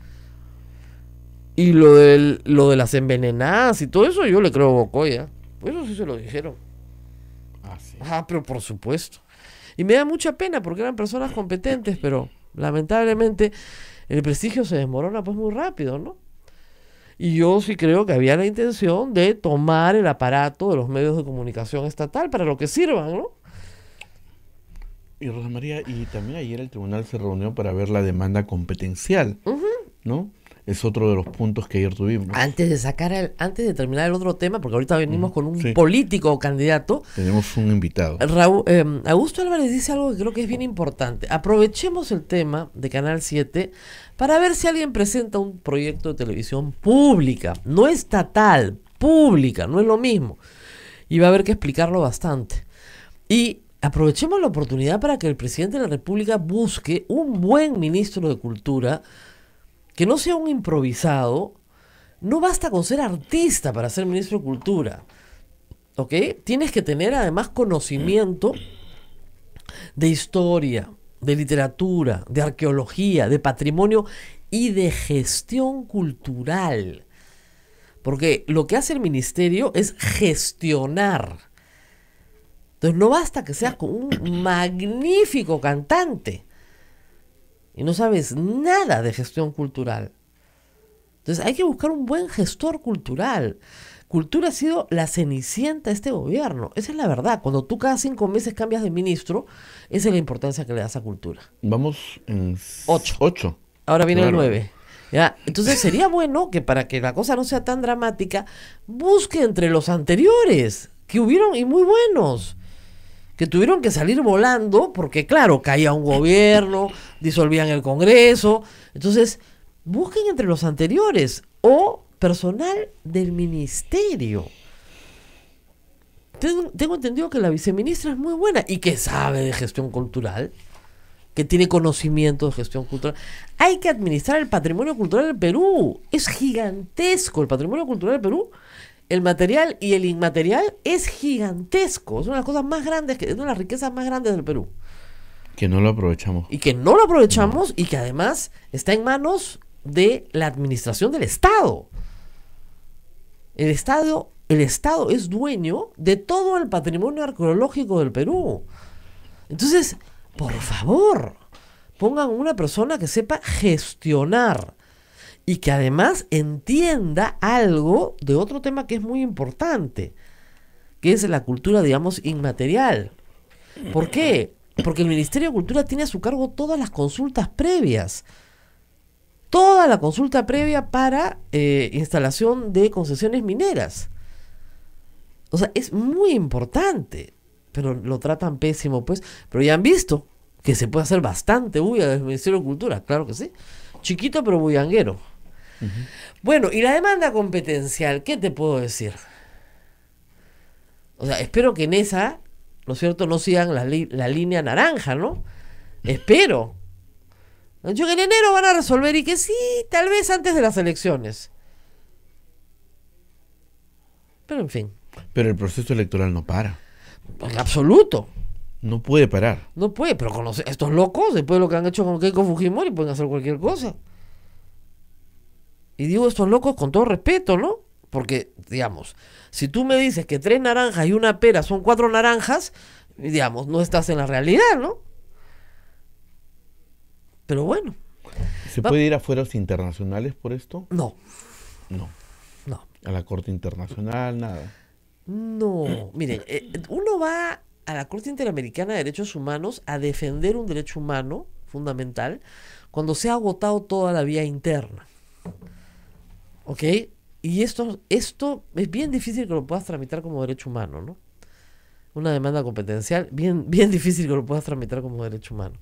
Y lo, del, lo de las envenenadas y todo eso, yo le creo a Bocoya. eso sí se lo dijeron. Ah, Ah, pero por supuesto. Y me da mucha pena porque eran personas competentes, pero lamentablemente el prestigio se desmorona pues muy rápido, ¿no? Y yo sí creo que había la intención de tomar el aparato de los medios de comunicación estatal para lo que sirvan, ¿no? Y Rosa María, y también ayer el tribunal se reunió para ver la demanda competencial, ¿no? es otro de los puntos que ayer tuvimos. Antes de sacar el, antes de terminar el otro tema, porque ahorita venimos con un político político candidato. Tenemos un invitado. Raúl, em, Augusto Álvarez dice algo que creo que es bien importante. Aprovechemos el tema de Canal 7 para ver si alguien presenta un proyecto de televisión pública, no estatal, pública, no es lo mismo. Y va a haber que explicarlo bastante. Y aprovechemos la oportunidad para que el presidente de la República busque un buen ministro de Cultura que no sea un improvisado, no basta con ser artista para ser ministro de Cultura. ¿Ok? Tienes que tener además conocimiento de historia, de literatura, de arqueología, de patrimonio y de gestión cultural. Porque lo que hace el ministerio es gestionar. Entonces no basta que seas un magnífico cantante y no sabes nada de gestión cultural. Entonces hay que buscar un buen gestor cultural. Cultura ha sido la cenicienta de este gobierno. Esa es la verdad. Cuando tú cada cinco meses cambias de ministro, esa es la importancia que le das a cultura. Vamos en ocho. ocho. Ahora viene el nueve. ¿Ya? Entonces sería bueno que para que la cosa no sea tan dramática, busque entre los anteriores, que hubieron y muy buenos que tuvieron que salir volando porque, claro, caía un gobierno, disolvían el Congreso. Entonces, busquen entre los anteriores o personal del ministerio. Tengo, entendido que la viceministra es muy buena y que sabe de gestión cultural, que tiene conocimiento de gestión cultural. Hay que administrar el patrimonio cultural del Perú. Es gigantesco el patrimonio cultural del Perú el material y el inmaterial es gigantesco. Es una de las cosas más grandes, es una de las riquezas más grandes del Perú. Que no lo aprovechamos. Y que no lo aprovechamos y que además está en manos de la administración del Estado. El Estado, el Estado es dueño de todo el patrimonio arqueológico del Perú. Entonces, por favor, pongan una persona que sepa gestionar y que además entienda algo de otro tema que es muy importante, que es la cultura, digamos, inmaterial. ¿Por qué? Porque el Ministerio de Cultura tiene a su cargo todas las consultas previas. Toda la consulta previa para eh, instalación de concesiones mineras. O sea, es muy importante, pero lo tratan pésimo, pues. Pero ya han visto que se puede hacer bastante bulla del Ministerio de Cultura, claro que sí. Chiquito pero bullanguero. Bueno, y la demanda competencial, ¿qué te puedo decir? O sea, espero que en esa, ¿no es cierto?, no sigan la, línea naranja, ¿no? espero. Yo que en enero van a resolver y que sí, tal vez antes de las elecciones. Pero en fin. Pero el proceso electoral no para. En absoluto. No puede parar. No puede, pero con estos locos, después de lo que han hecho con Keiko Fujimori, pueden hacer cualquier cosa. Y digo estos locos con todo respeto, ¿no? Porque, digamos, si tú me dices que tres naranjas y una pera son cuatro naranjas, digamos, no estás en la realidad, ¿no? Pero bueno. ¿Se puede ir a fueros internacionales por esto? No. No. No. A la Corte Internacional, nada. No, miren, eh, uno va a la Corte Interamericana de Derechos Humanos a defender un derecho humano fundamental cuando se ha agotado toda la vía interna. ¿Ok? Y esto, esto es bien difícil que lo puedas tramitar como derecho humano, ¿no? Una demanda competencial, bien, bien difícil que lo puedas tramitar como derecho humano.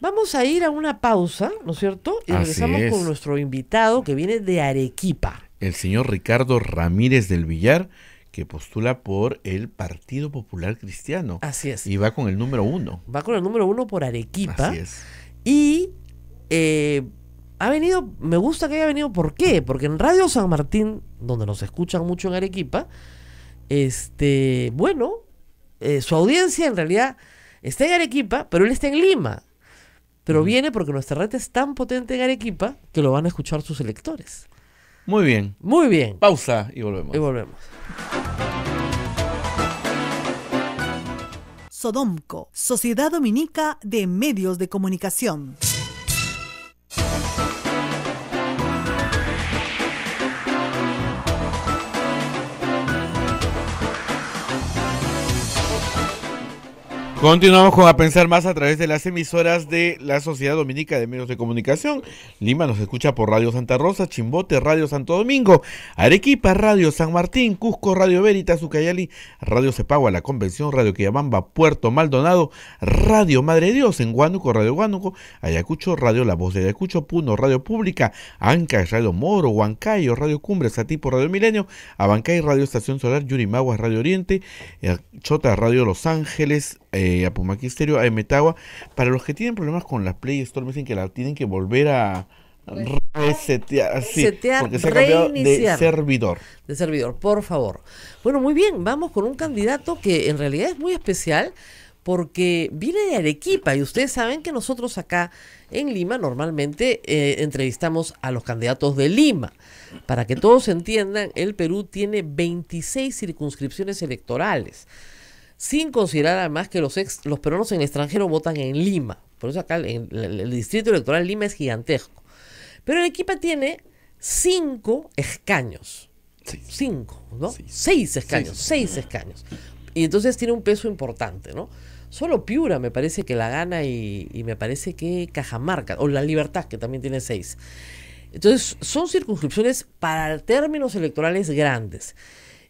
Vamos a ir a una pausa, ¿no es cierto? Y regresamos con nuestro invitado que viene de Arequipa. El señor Ricardo Ramírez del Villar, que postula por el Partido Popular Cristiano. Así es. Y va con el número uno. Va con el número uno por Arequipa. Así es. Y eh, ha venido, me gusta que haya venido, ¿por qué? Porque en Radio San Martín, donde nos escuchan mucho en Arequipa, este, bueno, eh, su audiencia en realidad está en Arequipa, pero él está en Lima. Pero mm. viene porque nuestra red es tan potente en Arequipa que lo van a escuchar sus electores. Muy bien. Muy bien. Pausa y volvemos. Y volvemos. Sodomco, Sociedad Dominica de Medios de Comunicación. Continuamos con A Pensar Más a través de las emisoras de la Sociedad Dominica de Medios de Comunicación. Lima nos escucha por Radio Santa Rosa, Chimbote, Radio Santo Domingo, Arequipa, Radio San Martín, Cusco, Radio Veritas, Ucayali, Radio Cepagua, La Convención, Radio Quillabamba, Puerto Maldonado, Radio Madre Dios, en Huánuco, Radio Huánuco, Ayacucho, Radio La Voz de Ayacucho, Puno, Radio Pública, Anca, Radio Moro, Huancayo, Radio Cumbre, Satipo, Radio Milenio, Abancay, Radio Estación Solar, Yurimaguas, Radio Oriente, eh, Chota, Radio Los Ángeles, eh, a Pumaquisterio, a Metagua. Para los que tienen problemas con las Play Store, me dicen que la tienen que volver a pues, resetear, porque se ha de servidor. De servidor, por favor. Bueno, muy bien, vamos con un candidato que en realidad es muy especial porque viene de Arequipa y ustedes saben que nosotros acá en Lima normalmente eh, entrevistamos a los candidatos de Lima. Para que todos entiendan, el Perú tiene 26 circunscripciones electorales sin considerar además que los, ex, peruanos en extranjero votan en Lima. Por eso acá el, el, distrito electoral Lima es gigantesco. Pero el equipo tiene cinco escaños. Cinco, ¿no? Seis escaños, seis escaños. Y entonces tiene un peso importante, ¿no? Solo Piura me parece que la gana y, y, me parece que Cajamarca, o La Libertad, que también tiene seis. Entonces son circunscripciones para términos electorales grandes.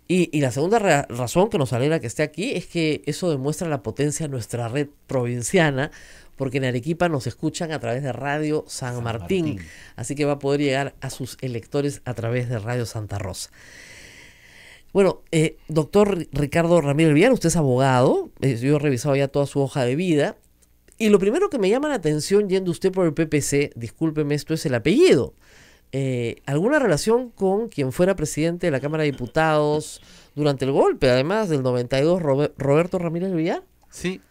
Y, la segunda razón que nos alegra que esté aquí es que eso demuestra la potencia de nuestra red provinciana, porque en Arequipa nos escuchan a través de Radio San, Martín, así que va a poder llegar a sus electores a través de Radio Santa Rosa. Bueno, eh, doctor Ricardo Ramírez Villar, usted es abogado, eh, yo he revisado ya toda su hoja de vida, y lo primero que me llama la atención yendo usted por el PPC, discúlpeme, esto es el apellido. Eh, alguna relación con quien fuera presidente de la Cámara de Diputados durante el golpe, además del 92, Roberto Ramírez Villar. Sí,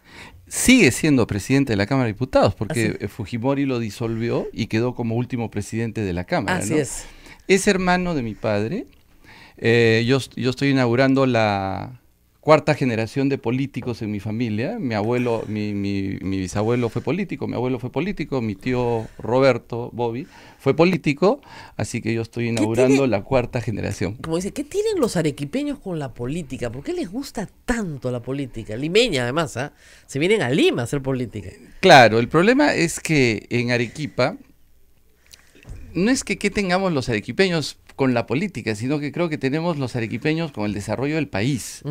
sigue siendo presidente de la Cámara de Diputados porque ah, Fujimori lo disolvió y quedó como último presidente de la Cámara. Así es. Es hermano de mi padre. Eh, yo estoy inaugurando la, cuarta generación de políticos en mi familia. Mi abuelo, mi, bisabuelo fue político, mi abuelo fue político, mi tío Roberto Bobby fue político, así que yo estoy inaugurando la cuarta generación. Como dice, ¿qué tienen los arequipeños con la política? ¿Por qué les gusta tanto la política? Limeña, además, ¿ah? se vienen a Lima a hacer política. Eh, claro, el problema es que en Arequipa no es que qué tengamos los arequipeños con la política, sino que creo que tenemos los arequipeños con el desarrollo del país.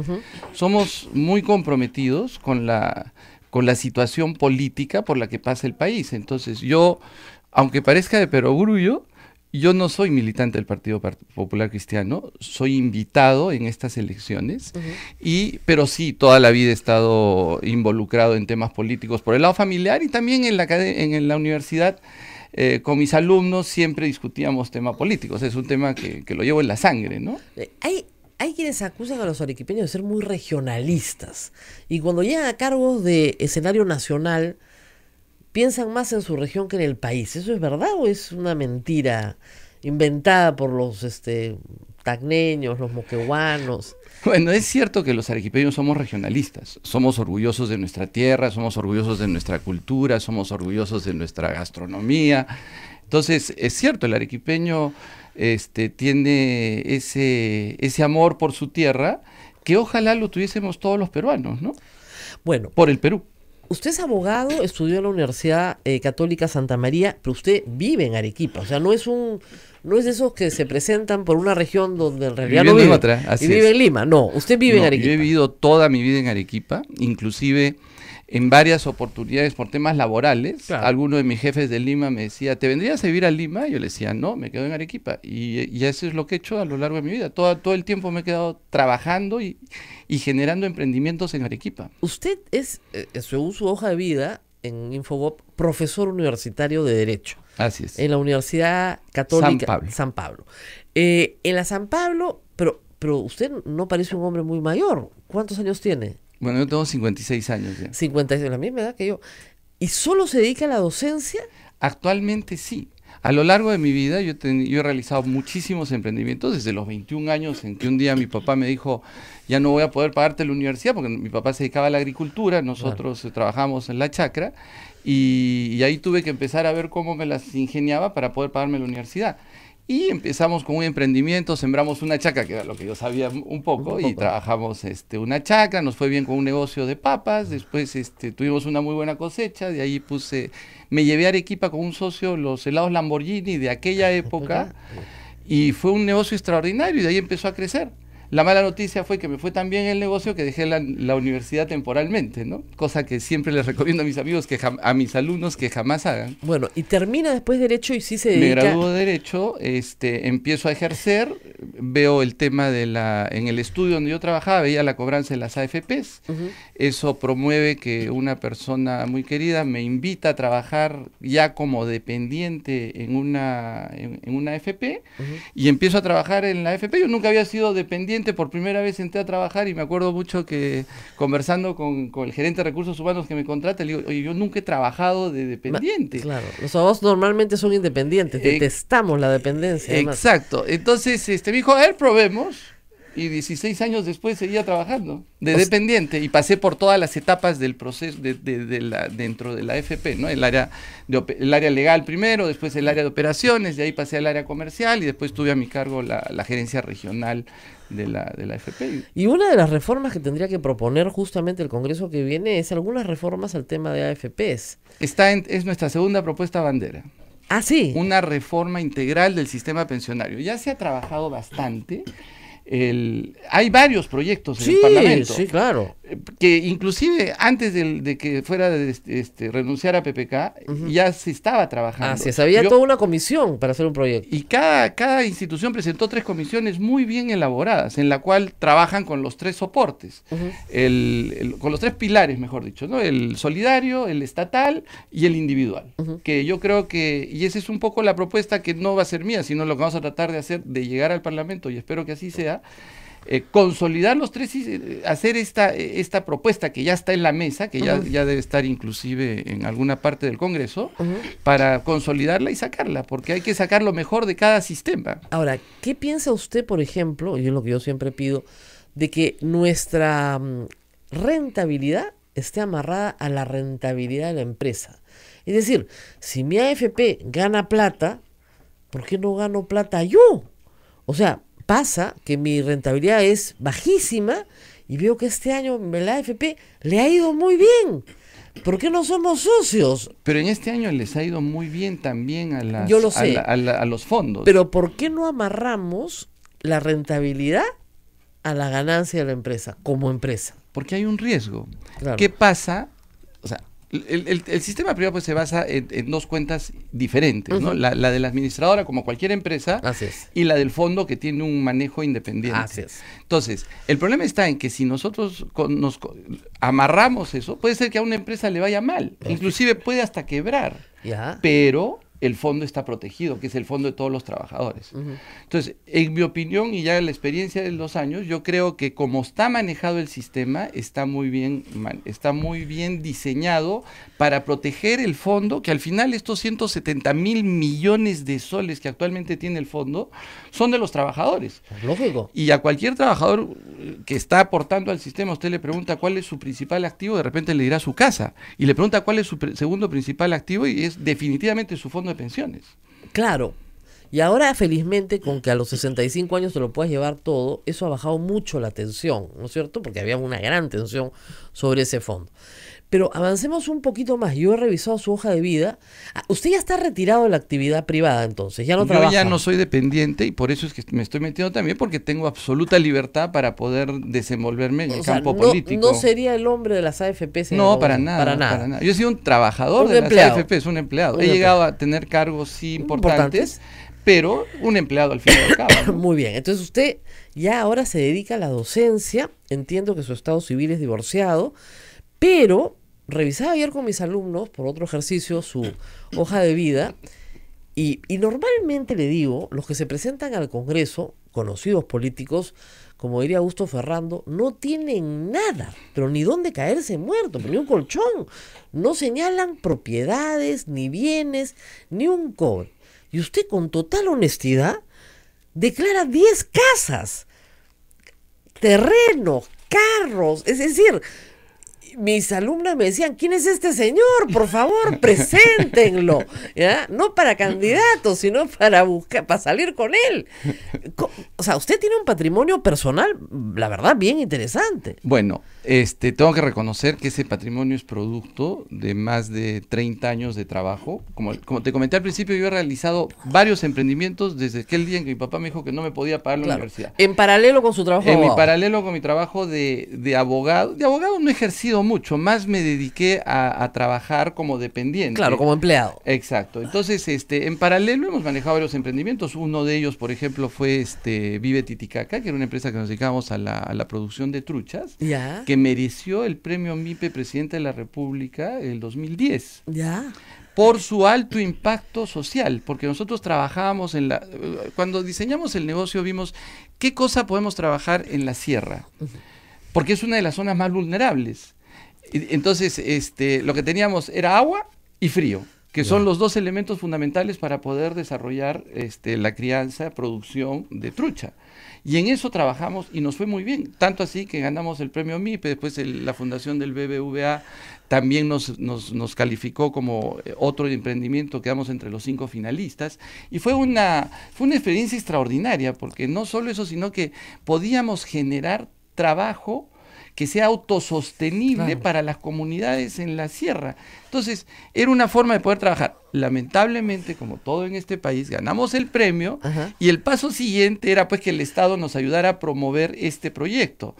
Somos muy comprometidos con la, con la situación política por la que pasa el país. Entonces yo, aunque parezca de perogrullo, yo no soy militante del Partido Popular Cristiano, soy invitado en estas elecciones, y, pero sí, toda la vida he estado involucrado en temas políticos por el lado familiar y también en la, en la universidad eh, con mis alumnos siempre discutíamos temas políticos, es un tema que, lo llevo en la sangre, ¿no? Eh, hay, hay quienes acusan a los arequipeños de ser muy regionalistas y cuando llegan a cargos de escenario nacional piensan más en su región que en el país. ¿Eso es verdad o es una mentira inventada por los este, tacneños, los moquehuanos. Bueno, es cierto que los arequipeños somos regionalistas, somos orgullosos de nuestra tierra, somos orgullosos de nuestra cultura, somos orgullosos de nuestra gastronomía. Entonces, es cierto, el arequipeño este, tiene ese, ese amor por su tierra que ojalá lo tuviésemos todos los peruanos, ¿no? Bueno. Por el Perú usted es abogado, estudió en la Universidad eh, Católica Santa María, pero usted vive en Arequipa, o sea, no es un no es de esos que se presentan por una región donde en realidad no vive. En así y vive en Lima, no, usted vive en Arequipa. Yo he vivido toda mi vida en Arequipa, inclusive en varias oportunidades por temas laborales. Alguno de mis jefes de Lima me decía, ¿te vendrías a vivir a Lima? yo le decía, no, me quedo en Arequipa. Y, eso es lo que he hecho a lo largo de mi vida. Todo, todo el tiempo me he quedado trabajando y, generando emprendimientos en Arequipa. Usted es, según eh, su, hoja de vida en Infobop, profesor universitario de Derecho. Así es. En la Universidad Católica San Pablo. San Pablo. Eh, en la San Pablo, pero, pero usted no parece un hombre muy mayor. ¿Cuántos años tiene? Bueno, yo tengo 56 años ya. 56, la misma edad que yo. ¿Y solo se dedica a la docencia? Actualmente sí. A lo largo de mi vida yo, he realizado muchísimos emprendimientos, desde los 21 años en que un día mi papá me dijo, ya no voy a poder pagarte la universidad, porque mi papá se dedicaba a la agricultura, nosotros eh, trabajamos en la chacra, y, ahí tuve que empezar a ver cómo me las ingeniaba para poder pagarme la universidad. Y empezamos con un emprendimiento, sembramos una chaca, que era lo que yo sabía un poco, y trabajamos este, una chaca, nos fue bien con un negocio de papas, después este, tuvimos una muy buena cosecha, de ahí puse, me llevé a Arequipa con un socio los helados Lamborghini de aquella época, y fue un negocio extraordinario, y de ahí empezó a crecer. La mala noticia fue que me fue tan bien el negocio que dejé la, universidad temporalmente, ¿no? Cosa que siempre les recomiendo a mis amigos, que a mis alumnos que jamás hagan. Bueno, y termina después Derecho y sí se Me graduó de Derecho, este, empiezo a ejercer, veo el tema de la... En el estudio donde yo trabajaba veía la cobranza en las AFPs. Eso promueve que una persona muy querida me invita a trabajar ya como dependiente en una, en, una AFP y empiezo a trabajar en la AFP. Yo nunca había sido dependiente por primera vez entré a trabajar y me acuerdo mucho que conversando con, el gerente de recursos humanos que me contrata, le digo, oye, yo nunca he trabajado de dependiente. claro, los abogados normalmente son independientes, eh, detestamos la dependencia. Exacto, entonces este, me dijo, a ver, probemos. Y 16 años después seguía trabajando de dependiente y pasé por todas las etapas del proceso de, la, dentro de la FP, ¿no? El área, el área legal primero, después el área de operaciones, de ahí pasé al área comercial y después tuve a mi cargo la, la gerencia regional de la, de la Y una de las reformas que tendría que proponer justamente el Congreso que viene es algunas reformas al tema de AFPs. Está es nuestra segunda propuesta bandera. Ah, sí. Una reforma integral del sistema pensionario. Ya se ha trabajado bastante. El, hay varios proyectos en el Parlamento. claro. Eh, que inclusive antes de, que fuera de este, renunciar a PPK, ya se estaba trabajando. Ah, se había toda una comisión para hacer un proyecto. Y cada, cada institución presentó tres comisiones muy bien elaboradas, en la cual trabajan con los tres soportes, con los tres pilares, mejor dicho, El solidario, el estatal y el individual. Que yo creo que, y esa es un poco la propuesta que no va a ser mía, sino lo que vamos a tratar de hacer, de llegar al Parlamento, y espero que así sea, eh, consolidar los tres y eh, hacer esta, eh, esta propuesta que ya está en la mesa, que ya, ya debe estar inclusive en alguna parte del Congreso, para consolidarla y sacarla, porque hay que sacar lo mejor de cada sistema. Ahora, ¿qué piensa usted, por ejemplo, y es lo que yo siempre pido, de que nuestra mm, rentabilidad esté amarrada a la rentabilidad de la empresa? Es decir, si mi AFP gana plata, ¿por qué no gano plata yo? O sea, pasa que mi rentabilidad es bajísima y veo que este año la AFP le ha ido muy bien. ¿Por qué no somos socios? Pero en este año les ha ido muy bien también a, los fondos. Pero ¿por qué no amarramos la rentabilidad a la ganancia de la empresa como empresa? Porque hay un riesgo. ¿Qué pasa? O sea, el, sistema privado pues, se basa en, dos cuentas diferentes, ¿no? La, de la administradora, como cualquier empresa, y la del fondo, que tiene un manejo independiente. Entonces, el problema está en que si nosotros nos amarramos eso, puede ser que a una empresa le vaya mal, pues inclusive puede hasta quebrar, ¿Ya? pero el fondo está protegido, que es el fondo de todos los trabajadores. Entonces, en mi opinión y ya en la experiencia de los años, yo creo que como está manejado el sistema, está muy bien, está muy bien diseñado para proteger el fondo, que al final estos 170 mil millones de soles que actualmente tiene el fondo son de los trabajadores. Lógico. Y a cualquier trabajador eh, que está aportando al sistema, usted le pregunta cuál es su principal activo, de repente le dirá su casa, y le pregunta cuál es su segundo principal activo y es definitivamente su fondo pensiones. Claro. Y ahora, felizmente, con que a los 65 años te lo puedas llevar todo, eso ha bajado mucho la tensión, ¿no es cierto? Porque había una gran tensión sobre ese fondo. Pero avancemos un poquito más. Yo he revisado su hoja de vida. Ah, usted ya está retirado de la actividad privada, entonces, ya no Yo ya no soy dependiente y por eso es que me estoy metiendo también, porque tengo absoluta libertad para poder desenvolverme en el campo no, político. No sería el hombre de las AFP. No, para nada, para nada, Yo he sido un trabajador de las AFP, es un empleado. he llegado a tener cargos importantes, pero un empleado al fin y al cabo. Muy bien, entonces usted ya ahora se dedica a la docencia. Entiendo que su estado civil es divorciado. Pero revisaba ayer con mis alumnos, por otro ejercicio, su hoja de vida, y, normalmente le digo, los que se presentan al Congreso, conocidos políticos, como diría Augusto Ferrando, no tienen nada, pero ni dónde caerse muerto, ni un colchón. No señalan propiedades, ni bienes, ni un cobre. Y usted con total honestidad declara 10 casas, terrenos, carros, es decir, mis alumnas me decían, ¿quién es este señor? Por favor, preséntenlo. ¿Ya? No para candidato, sino para buscar, para salir con él. O sea, usted tiene un patrimonio personal, la verdad, bien interesante. Bueno, este, tengo que reconocer que ese patrimonio es producto de más de 30 años de trabajo. Como, te comenté al principio, yo he realizado varios emprendimientos desde aquel día en que mi papá me dijo que no me podía pagar la universidad. En paralelo con su trabajo. En mi paralelo con mi trabajo de, abogado. De abogado no he ejercido mucho, más me dediqué a, trabajar como dependiente. Claro, como empleado. Exacto. Entonces, este, en paralelo hemos manejado varios emprendimientos. Uno de ellos, por ejemplo, fue este Vive Titicaca, que era una empresa que nos dedicábamos a la, a la producción de truchas. Ya que mereció el premio MIPE Presidente de la República el 2010. Ya. Por su alto impacto social, porque nosotros trabajábamos en la. Cuando diseñamos el negocio, vimos qué cosa podemos trabajar en la sierra, porque es una de las zonas más vulnerables. Entonces, este, lo que teníamos era agua y frío que son los dos elementos fundamentales para poder desarrollar este, la crianza, producción de trucha. Y en eso trabajamos y nos fue muy bien. Tanto así que ganamos el premio MIPE, después la fundación del BBVA también nos, nos, nos, calificó como eh, otro emprendimiento, quedamos entre los cinco finalistas. Y fue una, fue una experiencia extraordinaria, porque no solo eso, sino que podíamos generar trabajo que sea autosostenible para las comunidades en la sierra. Entonces, era una forma de poder trabajar. Lamentablemente, como todo en este país, ganamos el premio y el paso siguiente era pues que el Estado nos ayudara a promover este proyecto.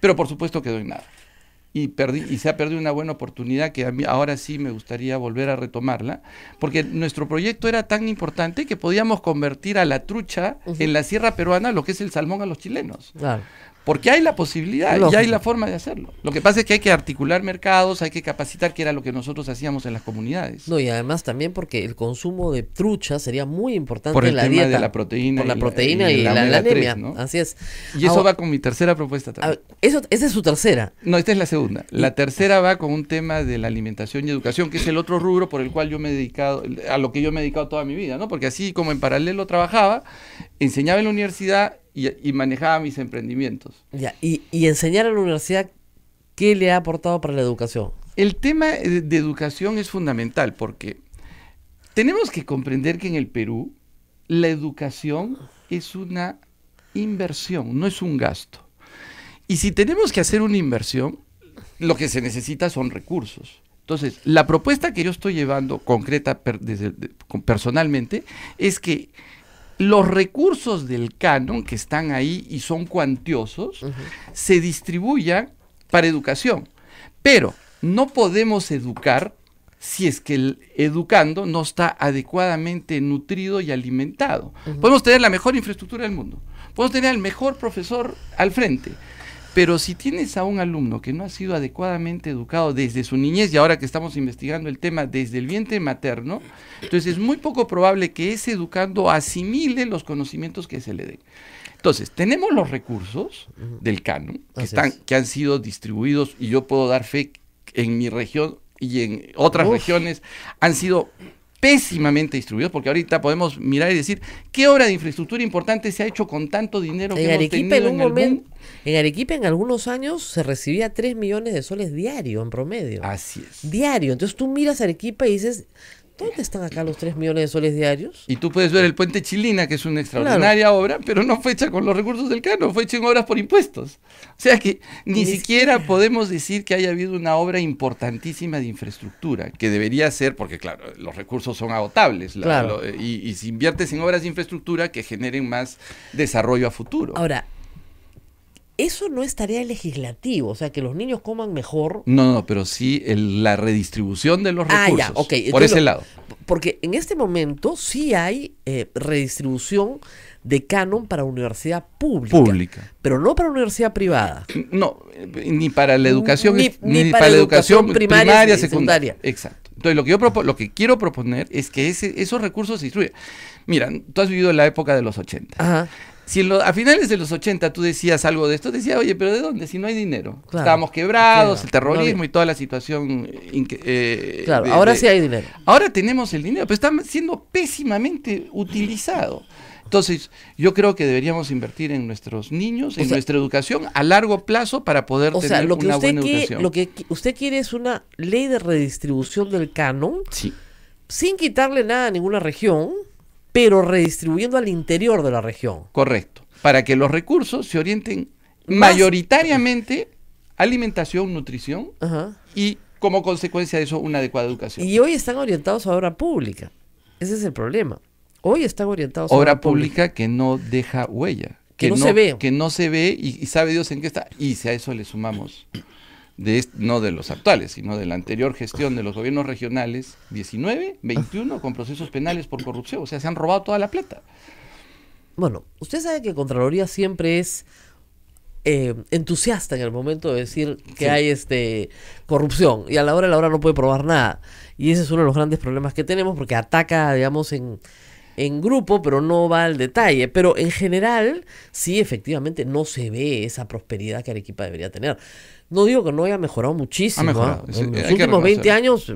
Pero por supuesto quedó en nada. Y, perdí, y se ha perdido una buena oportunidad que ahora sí me gustaría volver a retomarla, porque nuestro proyecto era tan importante que podíamos convertir a la trucha en la sierra peruana lo que es el salmón a los chilenos. Claro. Porque hay la posibilidad y hay la forma de hacerlo. Lo que pasa es que hay que articular mercados, hay que capacitar, que era lo que nosotros hacíamos en las comunidades. No, y además también porque el consumo de trucha sería muy importante por la tema dieta. de la proteína. Por la proteína y, la, anemia. Así es. Y eso va con mi tercera propuesta también. eso, esa es su tercera. No, esta es la segunda. La tercera va con un tema de la alimentación y educación, que es el otro rubro por el cual yo me he dedicado, a lo que yo me he dedicado toda mi vida, ¿no? Porque así como en paralelo trabajaba, enseñaba en la universidad y, manejaba mis emprendimientos. y, enseñar en la universidad, ¿qué le ha aportado para la educación? El tema de, educación es fundamental porque tenemos que comprender que en el Perú la educación es una inversión, no es un gasto. Y si tenemos que hacer una inversión, lo que se necesita son recursos. Entonces, la propuesta que yo estoy llevando concreta personalmente es que los recursos del canon que están ahí y son cuantiosos se distribuyan para educación. Pero no podemos educar si es que el educando no está adecuadamente nutrido y alimentado. Podemos tener la mejor infraestructura del mundo, podemos tener el mejor profesor al frente, pero si tienes a un alumno que no ha sido adecuadamente educado desde su niñez y ahora que estamos investigando el tema desde el vientre materno, entonces es muy poco probable que ese educando asimile los conocimientos que se le den. Entonces, tenemos los recursos del canon que, están, que han sido distribuidos y yo puedo dar fe en mi región y en otras regiones han sido pésimamente distribuidos, porque ahorita podemos mirar y decir qué obra de infraestructura importante se ha hecho con tanto dinero que Arequipa, hemos tenido en, un momento, en Arequipa en algunos años se recibía 3 millones de soles diario en promedio. Así es. Diario. Entonces tú miras Arequipa y dices, ¿Dónde están acá los 3 millones de soles diarios? Y tú puedes ver el puente Chilina, que es una extraordinaria obra, pero no fue hecha con los recursos del Cano, fue hecha en obras por impuestos. O sea que ni, siquiera, podemos decir que haya habido una obra importantísima de infraestructura, que debería ser, porque claro, los recursos son agotables, eh, y, se si inviertes en obras de infraestructura que generen más desarrollo a futuro. Ahora, eso no es tarea legislativa, o sea, que los niños coman mejor. No, no, pero sí la redistribución de los recursos. Ah, ya, ok. por ese lado. Porque en este momento sí hay eh, redistribución de canon para universidad pública. Pública. Pero no para universidad privada. No, eh, ni para la educación. Ni, para, la educación, primaria, secundaria. Exacto. Entonces, lo que, yo lo que quiero proponer es que ese, esos recursos se distribuyan. Mira, tú has vivido la época de los 80. Ajá si a finales de los 80 tú decías algo de esto, decía, oye, pero ¿de dónde? Si no hay dinero. Estábamos quebrados, el terrorismo y toda la situación. Eh, claro, ahora sí hay dinero. Ahora tenemos el dinero, pero está siendo pésimamente utilizado. Entonces, yo creo que deberíamos invertir en nuestros niños, en nuestra educación a largo plazo para poder tener una buena educación. Lo que usted quiere es una ley de redistribución del canon. Sin quitarle nada a ninguna región pero redistribuyendo al interior de la región. Correcto. Para que los recursos se orienten mayoritariamente a alimentación, nutrición y como consecuencia de eso una adecuada educación. Y hoy están orientados a obra pública. Ese es el problema. Hoy están orientados obra a obra pública, que no deja huella. Que, no, se ve. Que no se ve y sabe Dios en qué está. Y si a eso le sumamos no de los actuales, sino de la anterior gestión de los gobiernos regionales, 19, 21 con procesos penales por corrupción. O sea, se han robado toda la plata. Bueno, usted sabe que Contraloría siempre es eh, entusiasta en el momento de decir que hay este corrupción y a la hora de la hora no puede probar nada. Y ese es uno de los grandes problemas que tenemos porque ataca, digamos, en, en grupo, pero no va al detalle. Pero en general, sí, efectivamente, no se ve esa prosperidad que Arequipa debería tener. No digo que no haya mejorado muchísimo. Ha ¿ah? mejorado. En los últimos 20 años,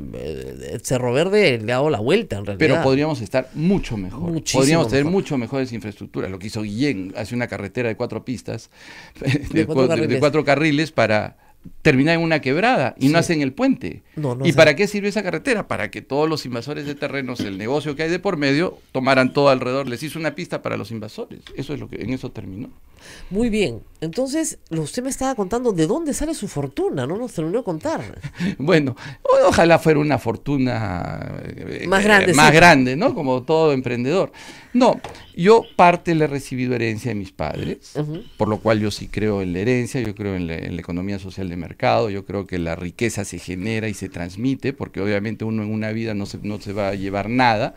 Cerro eh, Verde le ha dado la vuelta, en realidad. Pero podríamos estar mucho mejor. podríamos tener mucho mejores infraestructuras. Lo que hizo Guillén, hace una carretera de cuatro pistas, de, cuatro, carriles. para terminar en una quebrada y no no hacen el puente. ¿Y para qué sirve esa carretera? Para que todos los invasores de terrenos, el negocio que hay de por medio, tomaran todo alrededor. Les hizo una pista para los invasores. Eso es lo que en eso terminó. Muy bien. Entonces, usted me estaba contando de dónde sale su fortuna, ¿no? Nos terminó de contar. Bueno, ojalá fuera una fortuna eh, más grande, eh, más grande ¿no? Como todo emprendedor. No, yo parte le he recibido herencia de mis padres, por lo cual yo sí creo en la herencia, yo creo en la, economía social de mercado, yo creo que la riqueza se genera y se transmite, porque obviamente uno en una vida no se, no se va a llevar nada,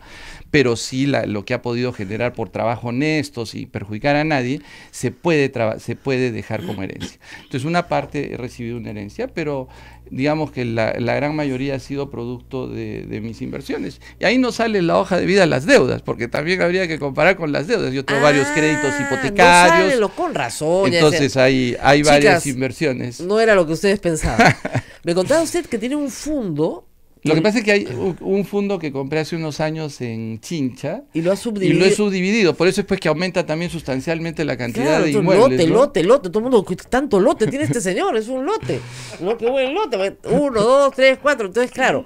pero sí lo que ha podido generar por trabajo honesto, sin perjudicar a nadie, se puede, se puede dejar como herencia. Entonces, una parte he recibido una herencia, pero digamos que la, gran mayoría ha sido producto de, mis inversiones. Y ahí no sale la hoja de vida las deudas, porque también habría que comparar con las deudas. Yo tengo varios ah, créditos hipotecarios. No lo con razón. Entonces, hay, varias inversiones. No era lo que ustedes pensaban. Me contaba usted que tiene un fondo lo que pasa es que hay un fondo que compré hace unos años en Chincha. Y lo ha subdividido. Y lo he subdividido. Por eso es pues que aumenta también sustancialmente la cantidad de inmuebles. Lote, lote, lote. Todo el mundo, tanto lote tiene este señor. Es un lote. No, que buen lote. Uno, dos, tres, cuatro. Entonces, claro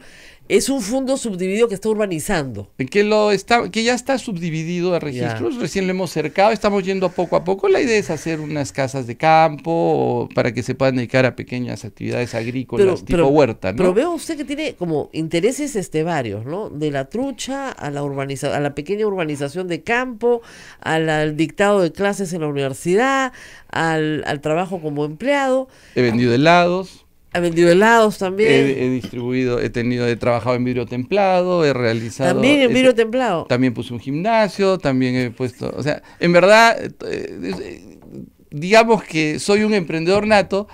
es un fondo subdividido que está urbanizando. Que, lo está, que ya está subdividido a registros, recién lo hemos cercado, estamos yendo a poco a poco. La idea es hacer unas casas de campo para que se puedan dedicar a pequeñas actividades agrícolas pero, tipo huerta. Pero veo usted que tiene como intereses este, varios, ¿no? De la trucha a la, a la pequeña urbanización de campo, al, dictado de clases en la universidad, al, al trabajo como empleado. He vendido helados. Ha vendido helados también. He, distribuido, he tenido, he trabajado en vidrio templado, he realizado. También en eh, vidrio templado. También puse un gimnasio, también he puesto, o sea, en verdad, eh, eh, digamos que soy un emprendedor nato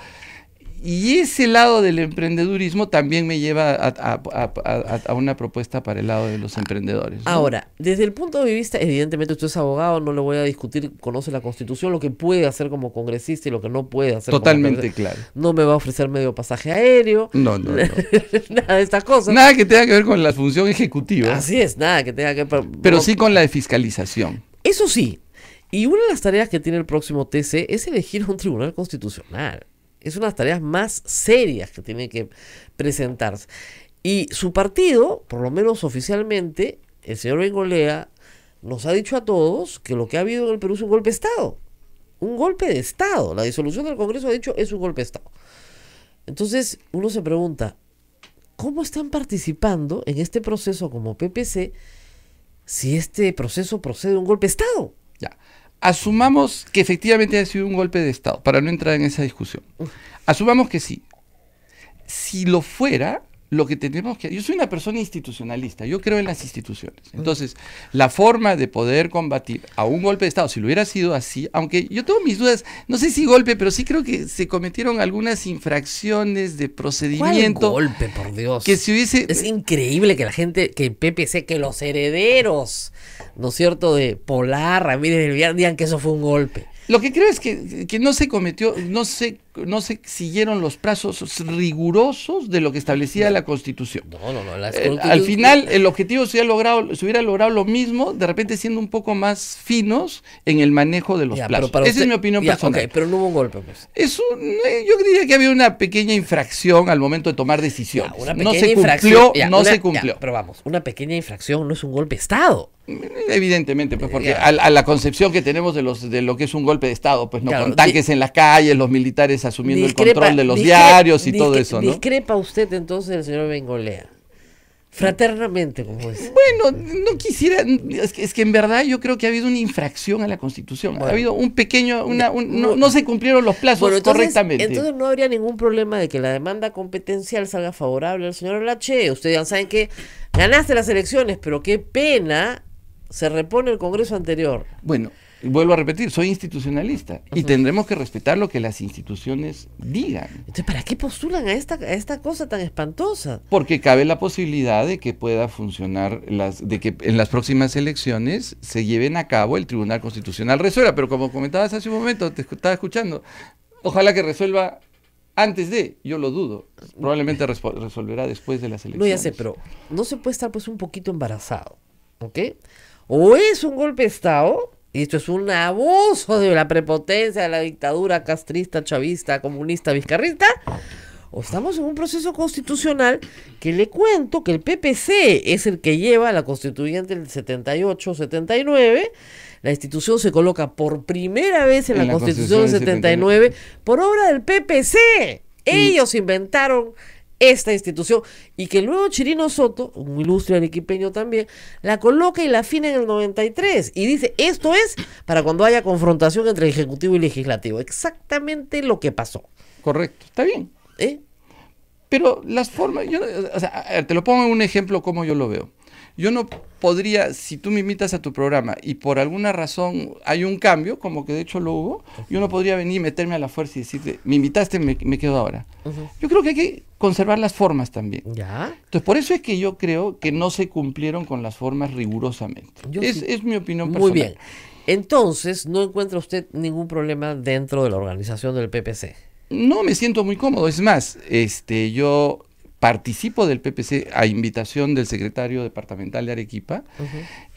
y ese lado del emprendedurismo también me lleva a, una propuesta para el lado de los emprendedores. Ahora, desde el punto de vista, evidentemente usted es abogado, no lo voy a discutir, conoce la constitución, lo que puede hacer como congresista y lo que no puede hacer. Totalmente claro. No me va a ofrecer medio pasaje aéreo. No, no, no. nada de estas cosas. Nada que tenga que ver con la función ejecutiva. Así es, nada que tenga que ver. Pero sí con la de fiscalización. Eso sí. Y una de las tareas que tiene el próximo TC es elegir un tribunal constitucional. Es una de las tareas más serias que tiene que presentarse. Y su partido, por lo menos oficialmente, el señor Bengolea, nos ha dicho a todos que lo que ha habido en el Perú es un golpe de Estado. Un golpe de Estado. La disolución del Congreso, ha dicho, es un golpe de Estado. Entonces, uno se pregunta, ¿cómo están participando en este proceso como PPC si este proceso procede de un golpe de Estado? Ya. Asumamos que efectivamente ha sido un golpe de Estado, para no entrar en esa discusión. Asumamos que sí. Si lo fuera, lo que tenemos que... Yo soy una persona institucionalista, yo creo en las instituciones. Entonces, la forma de poder combatir a un golpe de Estado, si lo hubiera sido así, aunque yo tengo mis dudas, no sé si golpe, pero sí creo que se cometieron algunas infracciones de procedimiento. ¿Cuál golpe, por Dios. Que si hubiese... Es increíble que la gente, que Pepe, PPC, que los herederos, ¿no es cierto?, de Polar, Ramírez digan que eso fue un golpe. Lo que creo es que, no se cometió, no sé, no se siguieron los plazos rigurosos de lo que establecía la Constitución. No, no, no. Eh, al final, el objetivo se hubiera, logrado, se hubiera logrado lo mismo, de repente siendo un poco más finos en el manejo de los plazos. Esa es mi opinión personal. pero no hubo un golpe, pues. Eh, yo diría que había una pequeña infracción al momento de tomar decisiones. no se cumplió, no se cumplió. pero vamos, una pequeña infracción no es un golpe de Estado. Mm, evidentemente, pues eh, porque a, la concepción que tenemos de, los, de lo que es un golpe de Estado, pues no, con tanques en las calles, los militares asumiendo el control de los diarios y todo eso, ¿no? Discrepa usted entonces el señor Bengolea. Fraternamente, como Bueno, no quisiera. Es que, en verdad yo creo que ha habido una infracción a la Constitución. ha habido un pequeño. Una, no, se cumplieron los plazos correctamente. Entonces no habría ningún problema de que la demanda competencial salga favorable al señor Lache. Ustedes ya saben que ganaste las elecciones, pero qué pena se repone el Congreso anterior. Bueno, vuelvo a repetir, soy institucionalista y tendremos que respetar lo que las instituciones digan. Entonces, ¿para qué postulan a esta, esta cosa tan espantosa? Porque cabe la posibilidad de que pueda funcionar, las, de que en las próximas elecciones se lleven a cabo el Tribunal Constitucional resuelva, pero como comentabas hace un momento, te estaba escuchando, ojalá que resuelva antes de, yo lo dudo, probablemente resolverá después de las elecciones. No, ya sé, pero no se puede estar pues un poquito embarazado, ¿ok? O es un golpe de Estado esto es un abuso de la prepotencia de la dictadura castrista, chavista, comunista, vizcarrista. O estamos en un proceso constitucional que le cuento que el PPC es el que lleva a la constituyente del 78-79. La institución se coloca por primera vez en, la, constitución, del 79, por obra del PPC. Ellos inventaron esta institución y que luego Chirino Soto, un ilustre arequipeño también, la coloca y la afina en el 93 y dice, esto es para cuando haya confrontación entre Ejecutivo y Legislativo. Exactamente lo que pasó. Correcto, está bien. ¿Eh? Pero las formas, yo, te lo pongo en un ejemplo como yo lo veo. Yo no podría, si tú me invitas a tu programa y por alguna razón hay un cambio, como que de hecho lo hubo, yo no podría venir y meterme a la fuerza y decirte, me invitaste, me, quedo ahora. Yo creo que hay que conservar las formas también. ¿Ya? Entonces, por eso es que yo creo que no se cumplieron con las formas rigurosamente. Es, es, mi opinión personal. Muy bien. Entonces, ¿no encuentra usted ningún problema dentro de la organización del PPC? No, me siento muy cómodo. Es más, este, yo participo del PPC a invitación del secretario departamental de Arequipa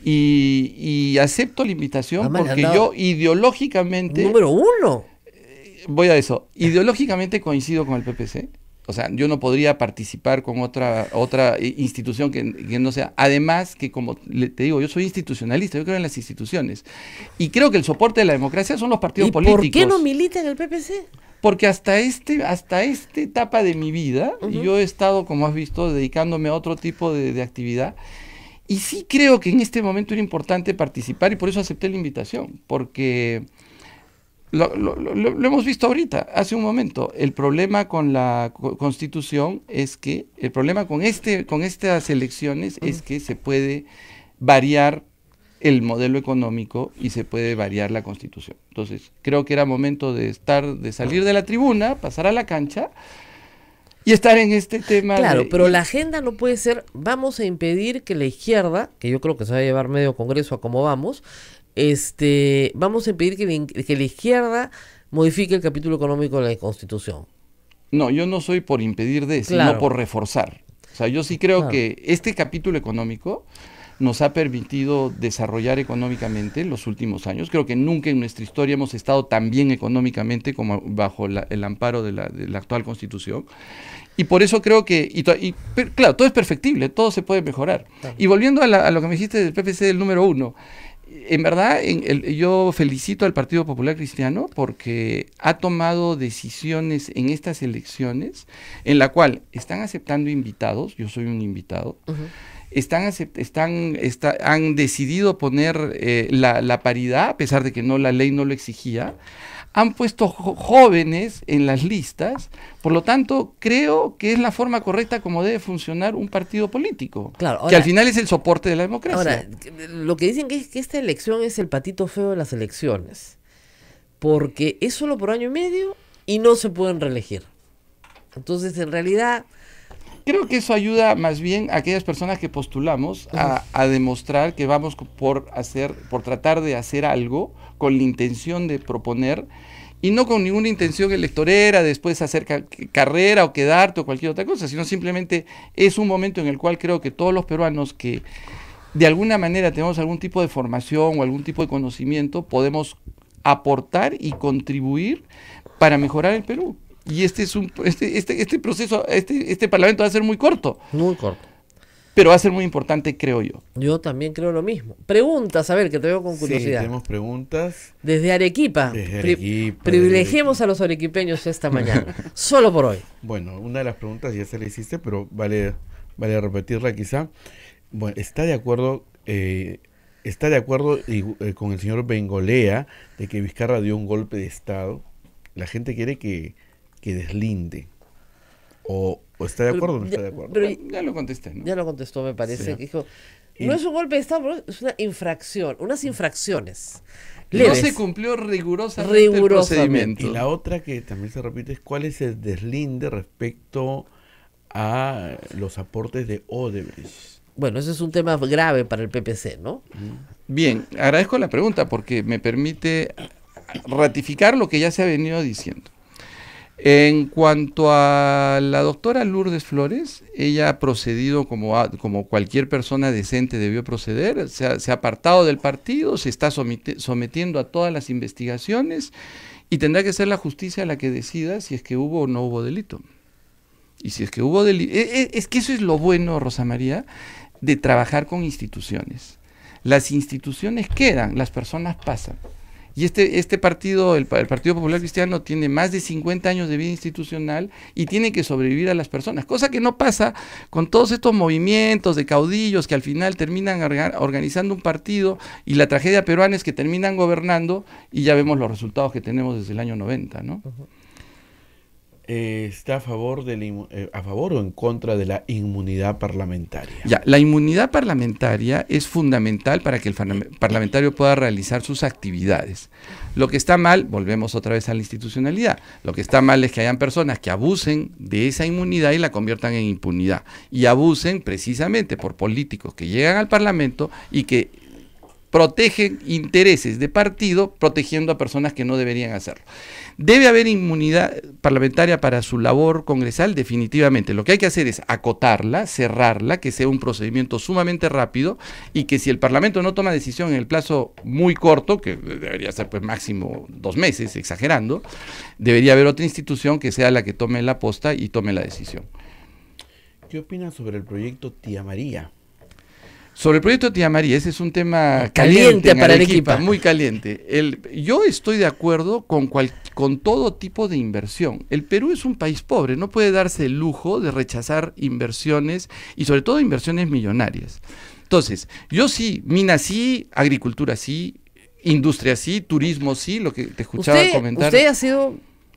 y, acepto la invitación ah, porque yo ideológicamente... Número uno. Eh, voy a eso. Ideológicamente coincido con el PPC. O sea, yo no podría participar con otra, otra institución que, no sea. Además, que como te digo, yo soy institucionalista, yo creo en las instituciones. Y creo que el soporte de la democracia son los partidos políticos. ¿Por qué no milita en el PPC? Porque hasta, este, hasta esta etapa de mi vida, yo he estado, como has visto, dedicándome a otro tipo de, actividad. Y sí creo que en este momento era importante participar y por eso acepté la invitación, porque lo, hemos visto ahorita, hace un momento, el problema con la constitución es que, el problema con, este, con estas elecciones es que se puede variar el modelo económico y se puede variar la constitución. Entonces, creo que era momento de estar, de salir de la tribuna, pasar a la cancha y estar en este tema. Claro, pero la agenda no puede ser, vamos a impedir que la izquierda, que yo creo que se va a llevar medio Congreso a como vamos, este, vamos a impedir que, la, que la izquierda modifique el capítulo económico de la Constitución. No, yo no soy por impedir de, sino por reforzar. O sea, yo sí creo que este capítulo económico nos ha permitido desarrollar económicamente en los últimos años. Creo que nunca en nuestra historia hemos estado tan bien económicamente como bajo el amparo de la, actual constitución. Y por eso creo que, claro, todo es perfectible, todo se puede mejorar. Y volviendo a, lo que me dijiste del PPC del número uno, en verdad yo felicito al Partido Popular Cristiano porque ha tomado decisiones en estas elecciones en la cual están aceptando invitados, yo soy un invitado están, están han decidido poner eh, la, paridad, a pesar de que no la ley no lo exigía, han puesto jóvenes en las listas, por lo tanto creo que es la forma correcta como debe funcionar un partido político, claro, que al final es el soporte de la democracia. Ahora, lo que dicen es que esta elección es el patito feo de las elecciones, porque es solo por año y medio y no se pueden reelegir. Entonces, en realidad Creo que eso ayuda más bien a aquellas personas que postulamos a, demostrar que vamos por hacer, por tratar de hacer algo con la intención de proponer y no con ninguna intención electorera, después hacer carrera o quedarte o cualquier otra cosa, sino simplemente es un momento en el cual creo que todos los peruanos que de alguna manera tenemos algún tipo de formación o algún tipo de conocimiento podemos aportar y contribuir para mejorar el Perú. Y este es un este, este, este, proceso, este, este parlamento va a ser muy corto. Muy corto. Pero va a ser muy importante, creo yo. Yo también creo lo mismo. Preguntas, a ver, que te veo con curiosidad. Sí, tenemos preguntas. Desde Arequipa. Desde Arequipa privilegiemos a los arequipeños esta mañana. solo por hoy. Bueno, una de las preguntas ya se le hiciste, pero vale, vale repetirla quizá. Bueno, está de acuerdo eh, está de acuerdo eh, con el señor Bengolea de que Vizcarra dio un golpe de Estado. La gente quiere que deslinde. O, está de acuerdo o no está de acuerdo. ya, lo contesté, Ya lo contestó, me parece. dijo, no es un golpe de Estado, es una infracción, unas infracciones. No se cumplió rigurosamente, el procedimiento. Y la otra que también se repite es cuál es el deslinde respecto a los aportes de Odebrecht. Bueno, ese es un tema grave para el PPC, ¿no? Bien, agradezco la pregunta porque me permite ratificar lo que ya se ha venido diciendo. En cuanto a la doctora Lourdes Flores, ella ha procedido como, como cualquier persona decente debió proceder, se ha, apartado del partido, se está sometiendo a todas las investigaciones y tendrá que ser la justicia la que decida si es que hubo o no hubo delito. Y si es que hubo delito... E, e, es que eso es lo bueno, Rosa María, de trabajar con instituciones. Las instituciones quedan, las personas pasan. Y este, este partido, el, Partido Popular Cristiano, tiene más de 50 años de vida institucional y tiene que sobrevivir a las personas, cosa que no pasa con todos estos movimientos de caudillos que al final terminan organizando un partido y la tragedia peruana es que terminan gobernando y ya vemos los resultados que tenemos desde el año 90, ¿no? Eh, está a favor, eh, a favor o en contra de la inmunidad parlamentaria. Ya, la inmunidad parlamentaria es fundamental para que el parlamentario pueda realizar sus actividades. Lo que está mal, volvemos otra vez a la institucionalidad, lo que está mal es que hayan personas que abusen de esa inmunidad y la conviertan en impunidad. Y abusen precisamente por políticos que llegan al Parlamento y que protegen intereses de partido protegiendo a personas que no deberían hacerlo. ¿Debe haber inmunidad parlamentaria para su labor congresal? Definitivamente. Lo que hay que hacer es acotarla, cerrarla, que sea un procedimiento sumamente rápido y que si el Parlamento no toma decisión en el plazo muy corto, que debería ser pues máximo dos meses, exagerando, debería haber otra institución que sea la que tome la posta y tome la decisión. ¿Qué opinas sobre el proyecto Tía María? Sobre el proyecto de Tía María, ese es un tema caliente, para el equipo, muy caliente. El, yo estoy de acuerdo con, con todo tipo de inversión. El Perú es un país pobre, no puede darse el lujo de rechazar inversiones y sobre todo inversiones millonarias. Entonces, yo sí, mina sí, agricultura sí, industria sí, turismo sí, lo que te escuchaba comentar. Usted ha sido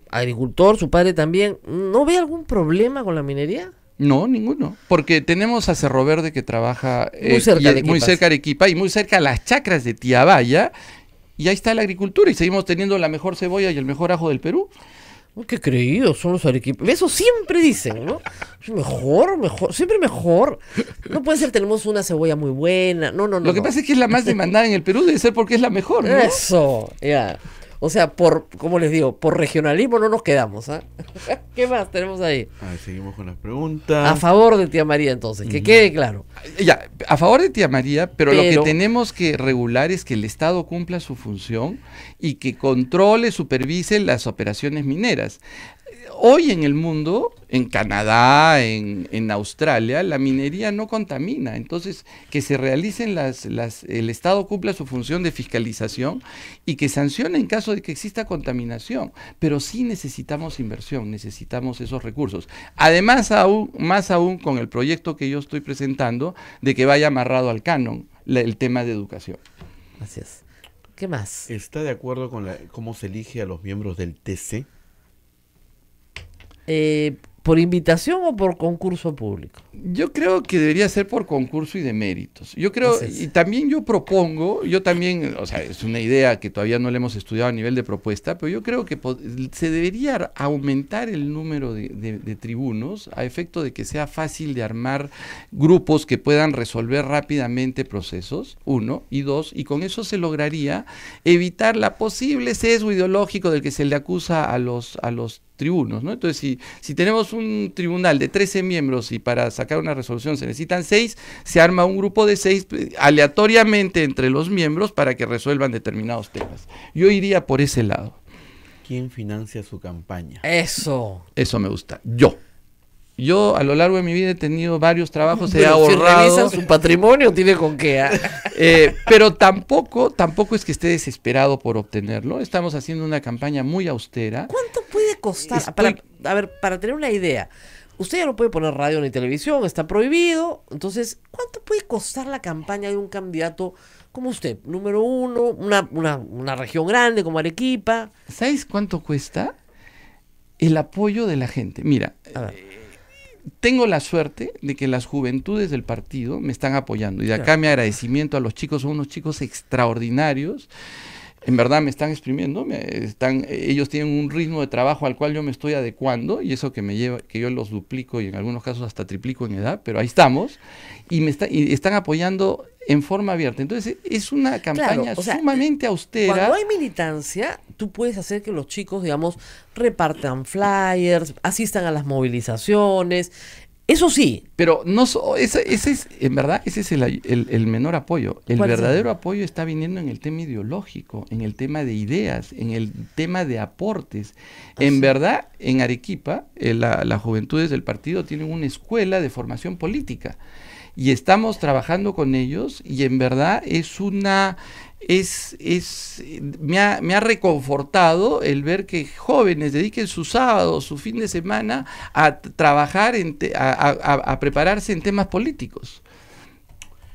agricultor, su padre también. ¿No ve algún problema con la minería? No, ninguno. Porque tenemos a Cerro Verde que trabaja muy, eh, cerca de Arequipa y muy cerca a las chacras de Tiabaya. Y ahí está la agricultura y seguimos teniendo la mejor cebolla y el mejor ajo del Perú. Oh, qué creído? son los arequipas. Eso siempre dicen, ¿no? Mejor, mejor, siempre mejor. No puede ser, tenemos una cebolla muy buena. No, no, no. Lo que pasa es que es la más demandada en el Perú, debe ser porque es la mejor, ¿no? Eso, ya. O sea, por, como les digo, por regionalismo no nos quedamos. ¿ah? ¿Qué más tenemos ahí? A ver, seguimos con las preguntas. A favor de tía María, entonces, que quede claro. Ya, a favor de tía María, pero, pero, lo que tenemos que regular es que el Estado cumpla su función y que controle, supervise las operaciones mineras hoy en el mundo, en Canadá, en, Australia, la minería no contamina. Entonces, que se realicen las, las, el Estado cumpla su función de fiscalización y que sancione en caso de que exista contaminación. Pero sí necesitamos inversión, necesitamos esos recursos. Además, aún, más aún con el proyecto que yo estoy presentando de que vaya amarrado al canon el tema de educación. Gracias. ¿Qué más? ¿Está de acuerdo con cómo se elige a los miembros del TC? Eh, por invitación o por concurso público? Yo creo que debería ser por concurso y de méritos. Yo creo, y también yo propongo, yo también, o sea, es una idea que todavía no le hemos estudiado a nivel de propuesta, pero yo creo que se debería aumentar el número de, tribunos a efecto de que sea fácil de armar grupos que puedan resolver rápidamente procesos, uno, y dos, y con eso se lograría evitar la posible sesgo ideológico del que se le acusa a los, a los tribunos, ¿no? Entonces, si, si tenemos un tribunal de 13 miembros y para sacar una resolución se necesitan seis, se arma un grupo de seis eh, aleatoriamente entre los miembros para que resuelvan determinados temas. Yo iría por ese lado. ¿Quién financia su campaña? Eso. Eso me gusta. Yo. Yo a lo largo de mi vida he tenido varios trabajos, pero he ahorrado. Si su patrimonio, tiene con qué. ¿ah? Eh, pero tampoco, tampoco es que esté desesperado por obtenerlo. Estamos haciendo una campaña muy austera. ¿Cuánto puede costar? a ver, para tener una idea. Usted ya no puede poner radio ni televisión, está prohibido. Entonces, ¿cuánto puede costar la campaña de un candidato como usted? Número uno, una, una, región grande como Arequipa. ¿Sabes cuánto cuesta? El apoyo de la gente. Mira, eh, tengo la suerte de que las juventudes del partido me están apoyando. Y de acá mi agradecimiento a los chicos, son unos chicos extraordinarios en verdad me están exprimiendo, me están, ellos tienen un ritmo de trabajo al cual yo me estoy adecuando y eso que me lleva, que yo los duplico y en algunos casos hasta triplico en edad, pero ahí estamos y me están apoyando en forma abierta. Entonces es una campaña sumamente austera. Cuando hay militancia, tú puedes hacer que los chicos, digamos, repartan flyers, asistan a las movilizaciones, eso sí. Pero no ese, es, en verdad, ese es el, menor apoyo. El verdadero apoyo está viniendo en el tema ideológico, en el tema de ideas, en el tema de aportes. En verdad, en Arequipa, eh, las juventudes del partido tienen una escuela de formación política. Y estamos trabajando con ellos y en verdad es una es, es me, ha, me, ha, reconfortado el ver que jóvenes dediquen su sábado, su fin de semana a trabajar, a prepararse en temas políticos.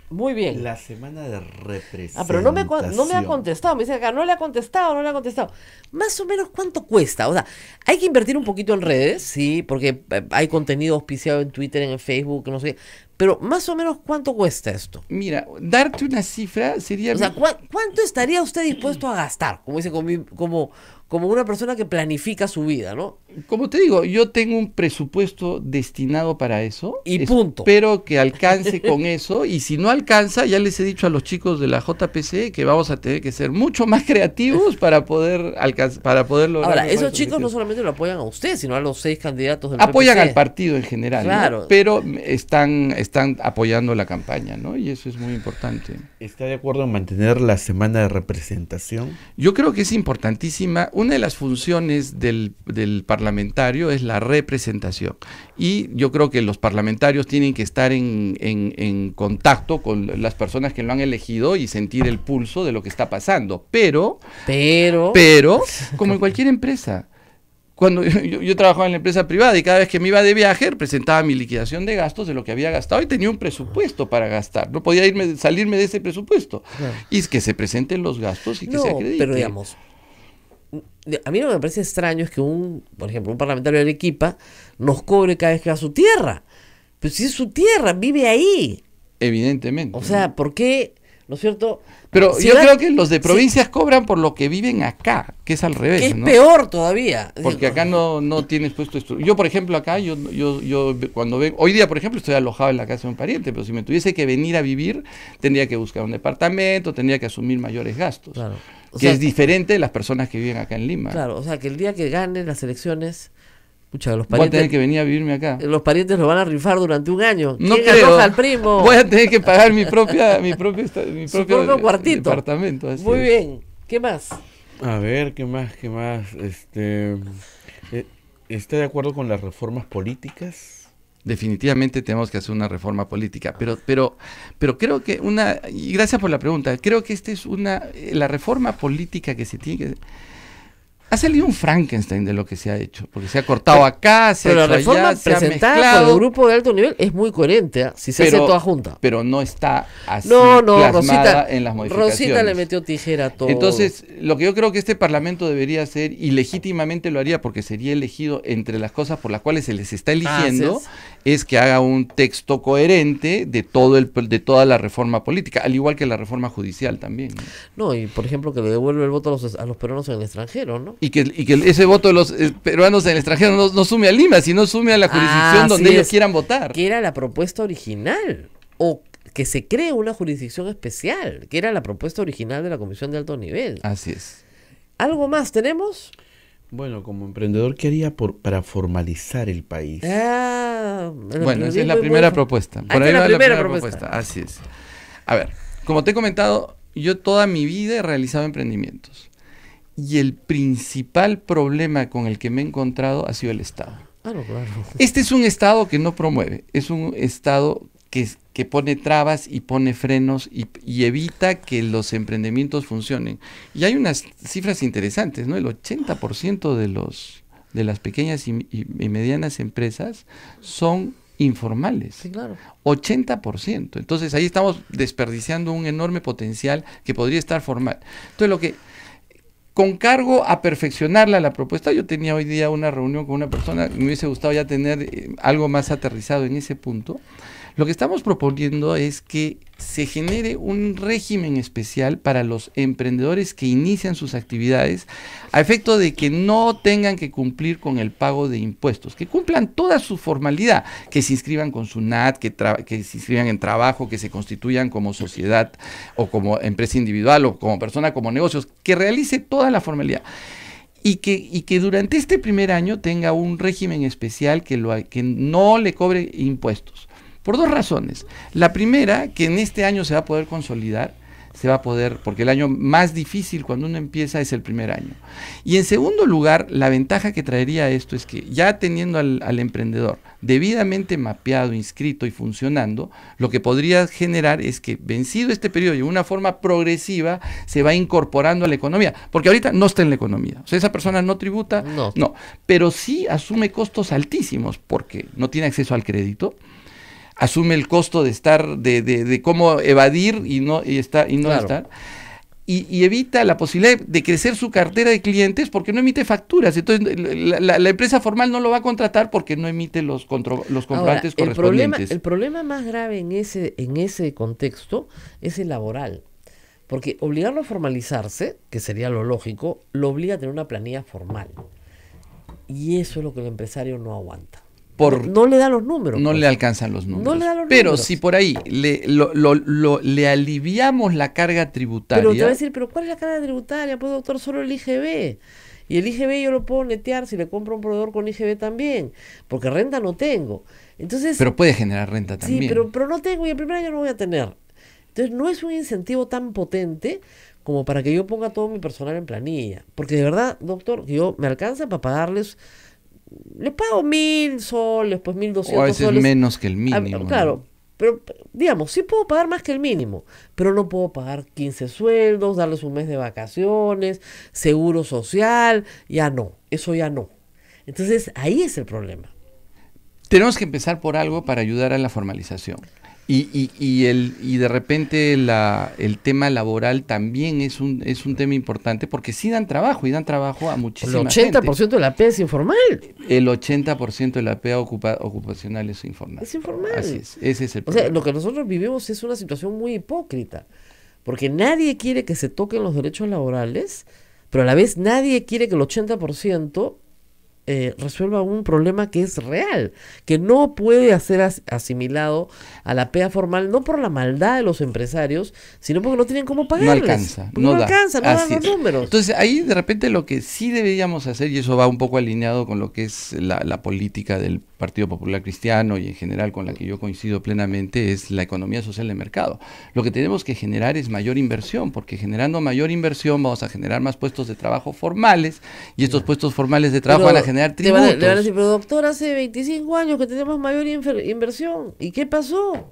Muy bien. La semana de represión. Ah, pero no me, no me ha contestado. Me dice acá, no le ha contestado, no le ha contestado. Más o menos, ¿cuánto cuesta? O sea, hay que invertir un poquito en redes, sí, porque eh, hay contenido auspiciado en Twitter, en Facebook, no sé. Pero más o menos, ¿cuánto cuesta esto? Mira, darte una cifra sería... O sea, ¿cuánto estaría usted dispuesto a gastar? Como dice, como, como, como una persona que planifica su vida, ¿no? como te digo, yo tengo un presupuesto destinado para eso. Y punto. Espero que alcance con eso. Y si no alcanza, ya les he dicho a los chicos de la JPC que vamos a tener que ser mucho más creativos para poder alcanzar, para poder Ahora, esos chicos no solamente lo apoyan a usted, sino a los seis candidatos del Apoyan al partido en general. Claro. Pero están, están apoyando la campaña, ¿no? Y eso es muy importante. ¿Está de acuerdo en mantener la semana de representación? Yo creo que es importantísima. Una de las funciones del, del parlamentario es la representación. Y yo creo que los parlamentarios tienen que estar en, contacto con las personas que lo han elegido y sentir el pulso de lo que está pasando. Pero, pero, como en cualquier empresa cuando yo, trabajaba en la empresa privada y cada vez que me iba de viaje presentaba mi liquidación de gastos de lo que había gastado y tenía un presupuesto para gastar. No podía irme, salirme de ese presupuesto. Y es que se presenten los gastos y que se Pero digamos, a mí lo que me parece extraño es que un, por ejemplo, un parlamentario de Arequipa nos cobre cada vez que va a su tierra. Pero si es su tierra, vive ahí. Evidentemente. O sea, ¿por qué ¿No es cierto? Pero yo creo que los de provincias cobran por lo que viven acá, que es al revés. es peor todavía. Porque acá no, no tienes puesto Yo, por ejemplo, acá, yo, yo, yo cuando vengo, hoy día, por ejemplo, estoy alojado en la casa de un pariente, pero si me tuviese que venir a vivir, tendría que buscar un departamento, tendría que asumir mayores gastos. Claro. que es diferente de las personas que viven acá en Lima. Claro, o sea, que el día que ganen las elecciones Pucha, los parientes, Voy a tener que venir a vivirme acá. Eh, los parientes lo van a rifar durante un año. No creo. al primo? Voy a tener que pagar mi propia, mi propio, mi propio, departamento. Muy bien. ¿Qué más? A ver, ¿qué más? ¿Qué más? Este, eh, ¿Está de acuerdo con las reformas políticas? Definitivamente tenemos que hacer una reforma política, pero, pero, pero creo que una, y gracias por la pregunta, creo que esta es una, eh, la reforma política que se tiene que ha salido un Frankenstein de lo que se ha hecho, porque se ha cortado acá, se ha hecho la reforma presentada por el grupo de alto nivel es muy coherente, ¿ah? si se hace toda junta. Pero no está así no, no, Rosita, Rosita le metió tijera a todo. Entonces, lo que yo creo que este parlamento debería hacer, y legítimamente lo haría porque sería elegido entre las cosas por las cuales se les está ah, eligiendo, es. que haga un texto coherente de todo el de toda la reforma política, al igual que la reforma judicial también. No, y por ejemplo que le devuelve el voto a los, a los peruanos en el extranjero, ¿no? y que, ese voto de los eh, peruanos en el extranjero no, sume a Lima, sino sume a la jurisdicción donde ellos quieran votar. Que era la propuesta original. O que se cree una jurisdicción especial, que era la propuesta original de la Comisión de Alto Nivel. Así es. ¿Algo más tenemos? Bueno, como emprendedor, ¿qué haría por, para formalizar el país? Ah, bueno, esa es la primera propuesta. Por ahí va la primera propuesta. Así es. A ver, como te he comentado, yo toda mi vida he realizado emprendimientos y el principal problema con el que me he encontrado ha sido el Estado. Este es un Estado que no promueve, es un Estado que, pone trabas y pone frenos y, evita que los emprendimientos funcionen. Y hay unas cifras interesantes, ¿no? El 80% de, los, de las pequeñas y, y medianas empresas son informales. Sí, claro. 80%. Entonces ahí estamos desperdiciando un enorme potencial que podría estar formal. Entonces lo que con cargo a perfeccionarla la propuesta. Yo tenía hoy día una reunión con una persona, me hubiese gustado ya tener eh, algo más aterrizado en ese punto. Lo que estamos proponiendo es que se genere un régimen especial para los emprendedores que inician sus actividades a efecto de que no tengan que cumplir con el pago de impuestos, que cumplan toda su formalidad, que se inscriban con su NAT, que, se inscriban en trabajo, que se constituyan como sociedad o como empresa individual o como persona, como negocios, que realice toda la formalidad. Y que, durante este primer año tenga un régimen especial que, que no le cobre impuestos. Por dos razones. La primera, que en este año se va a poder consolidar, se va a poder, porque el año más difícil cuando uno empieza es el primer año. Y en segundo lugar, la ventaja que traería esto es que ya teniendo al, emprendedor debidamente mapeado, inscrito y funcionando, lo que podría generar es que vencido este periodo y de una forma progresiva se va incorporando a la economía, porque ahorita no está en la economía. O sea, esa persona no tributa, no, no pero sí asume costos altísimos porque no tiene acceso al crédito asume el costo de estar, de, de, cómo evadir y no, y está, y estar. Y, evita la posibilidad de crecer su cartera de clientes porque no emite facturas. Entonces, la, empresa formal no lo va a contratar porque no emite los, los comprobantes el correspondientes. Problema, el problema más grave en ese, en ese contexto es el laboral. Porque obligarlo a formalizarse, que sería lo lógico, lo obliga a tener una planilla formal. Y eso es lo que el empresario no aguanta no, le da los números. No pues. le alcanzan los números. pero si por ahí le, le aliviamos la carga tributaria. Pero te va a decir, ¿pero cuál es la carga tributaria? Pues doctor, solo el IGB. Y el IGB yo lo puedo netear si le compro un proveedor con IGB también, porque renta no tengo. Entonces, pero puede generar renta también. Sí, pero, pero no tengo y el primer año no voy a tener. Entonces no es un incentivo tan potente como para que yo ponga todo mi personal en planilla. Porque de verdad, doctor, yo me alcanza para pagarles le pago mil soles, pues mil doscientos. O a veces menos que el mínimo. claro, pero digamos, sí puedo pagar más que el mínimo, pero no puedo pagar 15 sueldos, darles un mes de vacaciones, seguro social, ya no, eso ya no. Entonces ahí es el problema. Tenemos que empezar por algo para ayudar a la formalización. Y, y, el, y de repente la, el tema laboral también es un, es un tema importante porque sí dan trabajo y dan trabajo a muchísima gente. El 80% de la PEA es informal. El 80% de la PEA ocupacional es informal. Es informal. Ese es el problema. O sea, lo que nosotros vivimos es una situación muy hipócrita porque nadie quiere que se toquen los derechos laborales, pero a la vez nadie quiere que el 80% eh, resuelva un problema que es real, que no puede ser asimilado a la pea formal, no por la maldad de los empresarios, sino porque no tienen cómo pagarles. No alcanza, no, no alcanza, no dan los números. Entonces ahí de repente lo que sí deberíamos hacer, y eso va un poco alineado con lo que es la, política del Partido Popular Cristiano y en general con la que yo coincido plenamente, es la economía social de mercado. Lo que tenemos que generar es mayor inversión, porque generando mayor inversión vamos a generar más puestos de trabajo formales, y estos puestos formales de trabajo van a generar le van a decir, pero doctor, hace 25 años que tenemos mayor inversión. ¿Y qué pasó?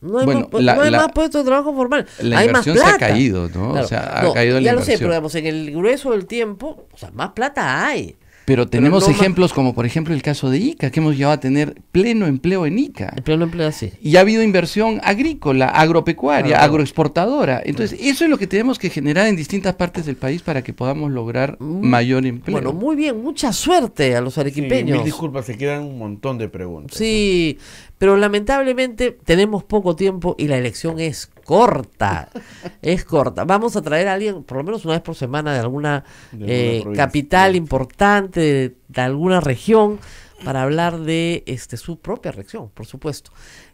No hay, más, puestos puesto de trabajo formal. La hay inversión más plata. se ha caído, ¿no? O sea, ha ya lo sé, pero en el grueso del tiempo, o sea, más plata hay. Pero tenemos ejemplos como, por ejemplo, el caso de Ica, que hemos llegado a tener pleno empleo en Ica. El pleno empleo, sí. Y ha habido inversión agrícola, agropecuaria, agroexportadora. Entonces, eso es lo que tenemos que generar en distintas partes del país para que podamos lograr mm. mayor empleo. Bueno, muy bien, mucha suerte a los arequipeños. Sí, disculpas, se quedan un montón de preguntas. Sí, pero lamentablemente tenemos poco tiempo y la elección es corta. es corta. Vamos a traer a alguien, por lo menos una vez por semana, de alguna, eh, capital importante, de, alguna región, para hablar de este su propia reacción, por supuesto.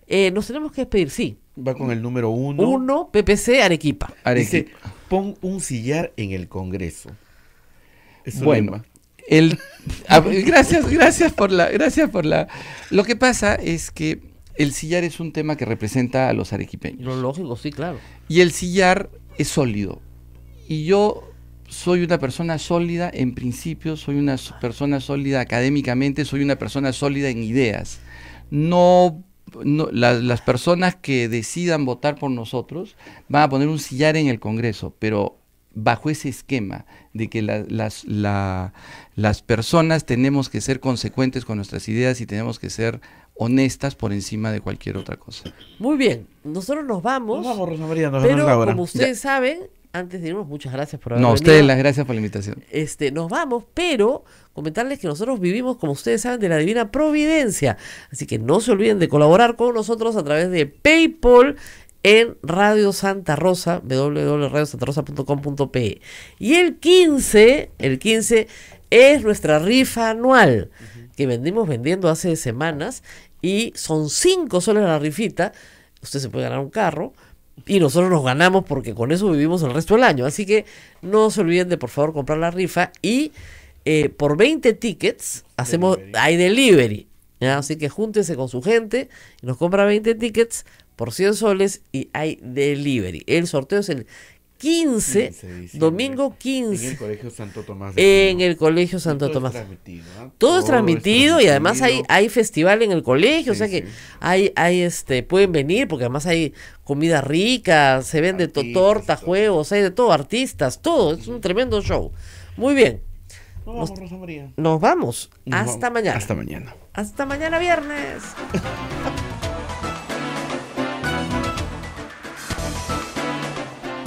Eh, nos tenemos que despedir, sí. Va con el número uno. Uno, PPC Arequipa. Arequipa. pon un sillar en el Congreso. Es bueno, el, gracias, gracias por la, gracias por la. Lo que pasa es que el sillar es un tema que representa a los arequipeños. Lo lógico, sí, claro. Y el sillar es sólido. Y yo soy una persona sólida en principio, soy una persona sólida académicamente, soy una persona sólida en ideas. No, no las personas que decidan votar por nosotros van a poner un sillar en el Congreso, pero bajo ese esquema de que las, las personas tenemos que ser consecuentes con nuestras ideas y tenemos que ser honestas por encima de cualquier otra cosa. Muy bien, nosotros nos vamos. Nos vamos, Rosa María, pero como ustedes saben, antes de irnos, muchas gracias por haber No, a ustedes las gracias por la invitación. Este, nos vamos, pero comentarles que nosotros vivimos, como ustedes saben, de la divina providencia. Así que no se olviden de colaborar con nosotros a través de PayPal en Radio Santa Rosa, www.radiosantarosa.com.pe. Y el 15, el 15 es nuestra rifa anual, que vendimos vendiendo hace semanas, y son 5 soles la rifita, usted se puede ganar un carro, y nosotros nos ganamos porque con eso vivimos el resto del año. Así que no se olviden de por favor comprar la rifa y eh, por 20 tickets hacemos, hay delivery. Así que júntese con su gente y nos compra 20 tickets por 100 soles y hay delivery. El sorteo es el 15, domingo 15. En el Colegio Santo Tomás. en el Colegio Santo todo Es transmitido, ¿ah? todo, es transmitido, y además hay, hay festival en el colegio, o sea que hay, hay este, pueden venir porque además hay comida rica, se vende torta, juegos, hay de todo, artistas, todo, es un tremendo show. Muy bien. Nos vamos, Rosa María. Nos vamos. hasta mañana. Hasta mañana. Hasta mañana viernes.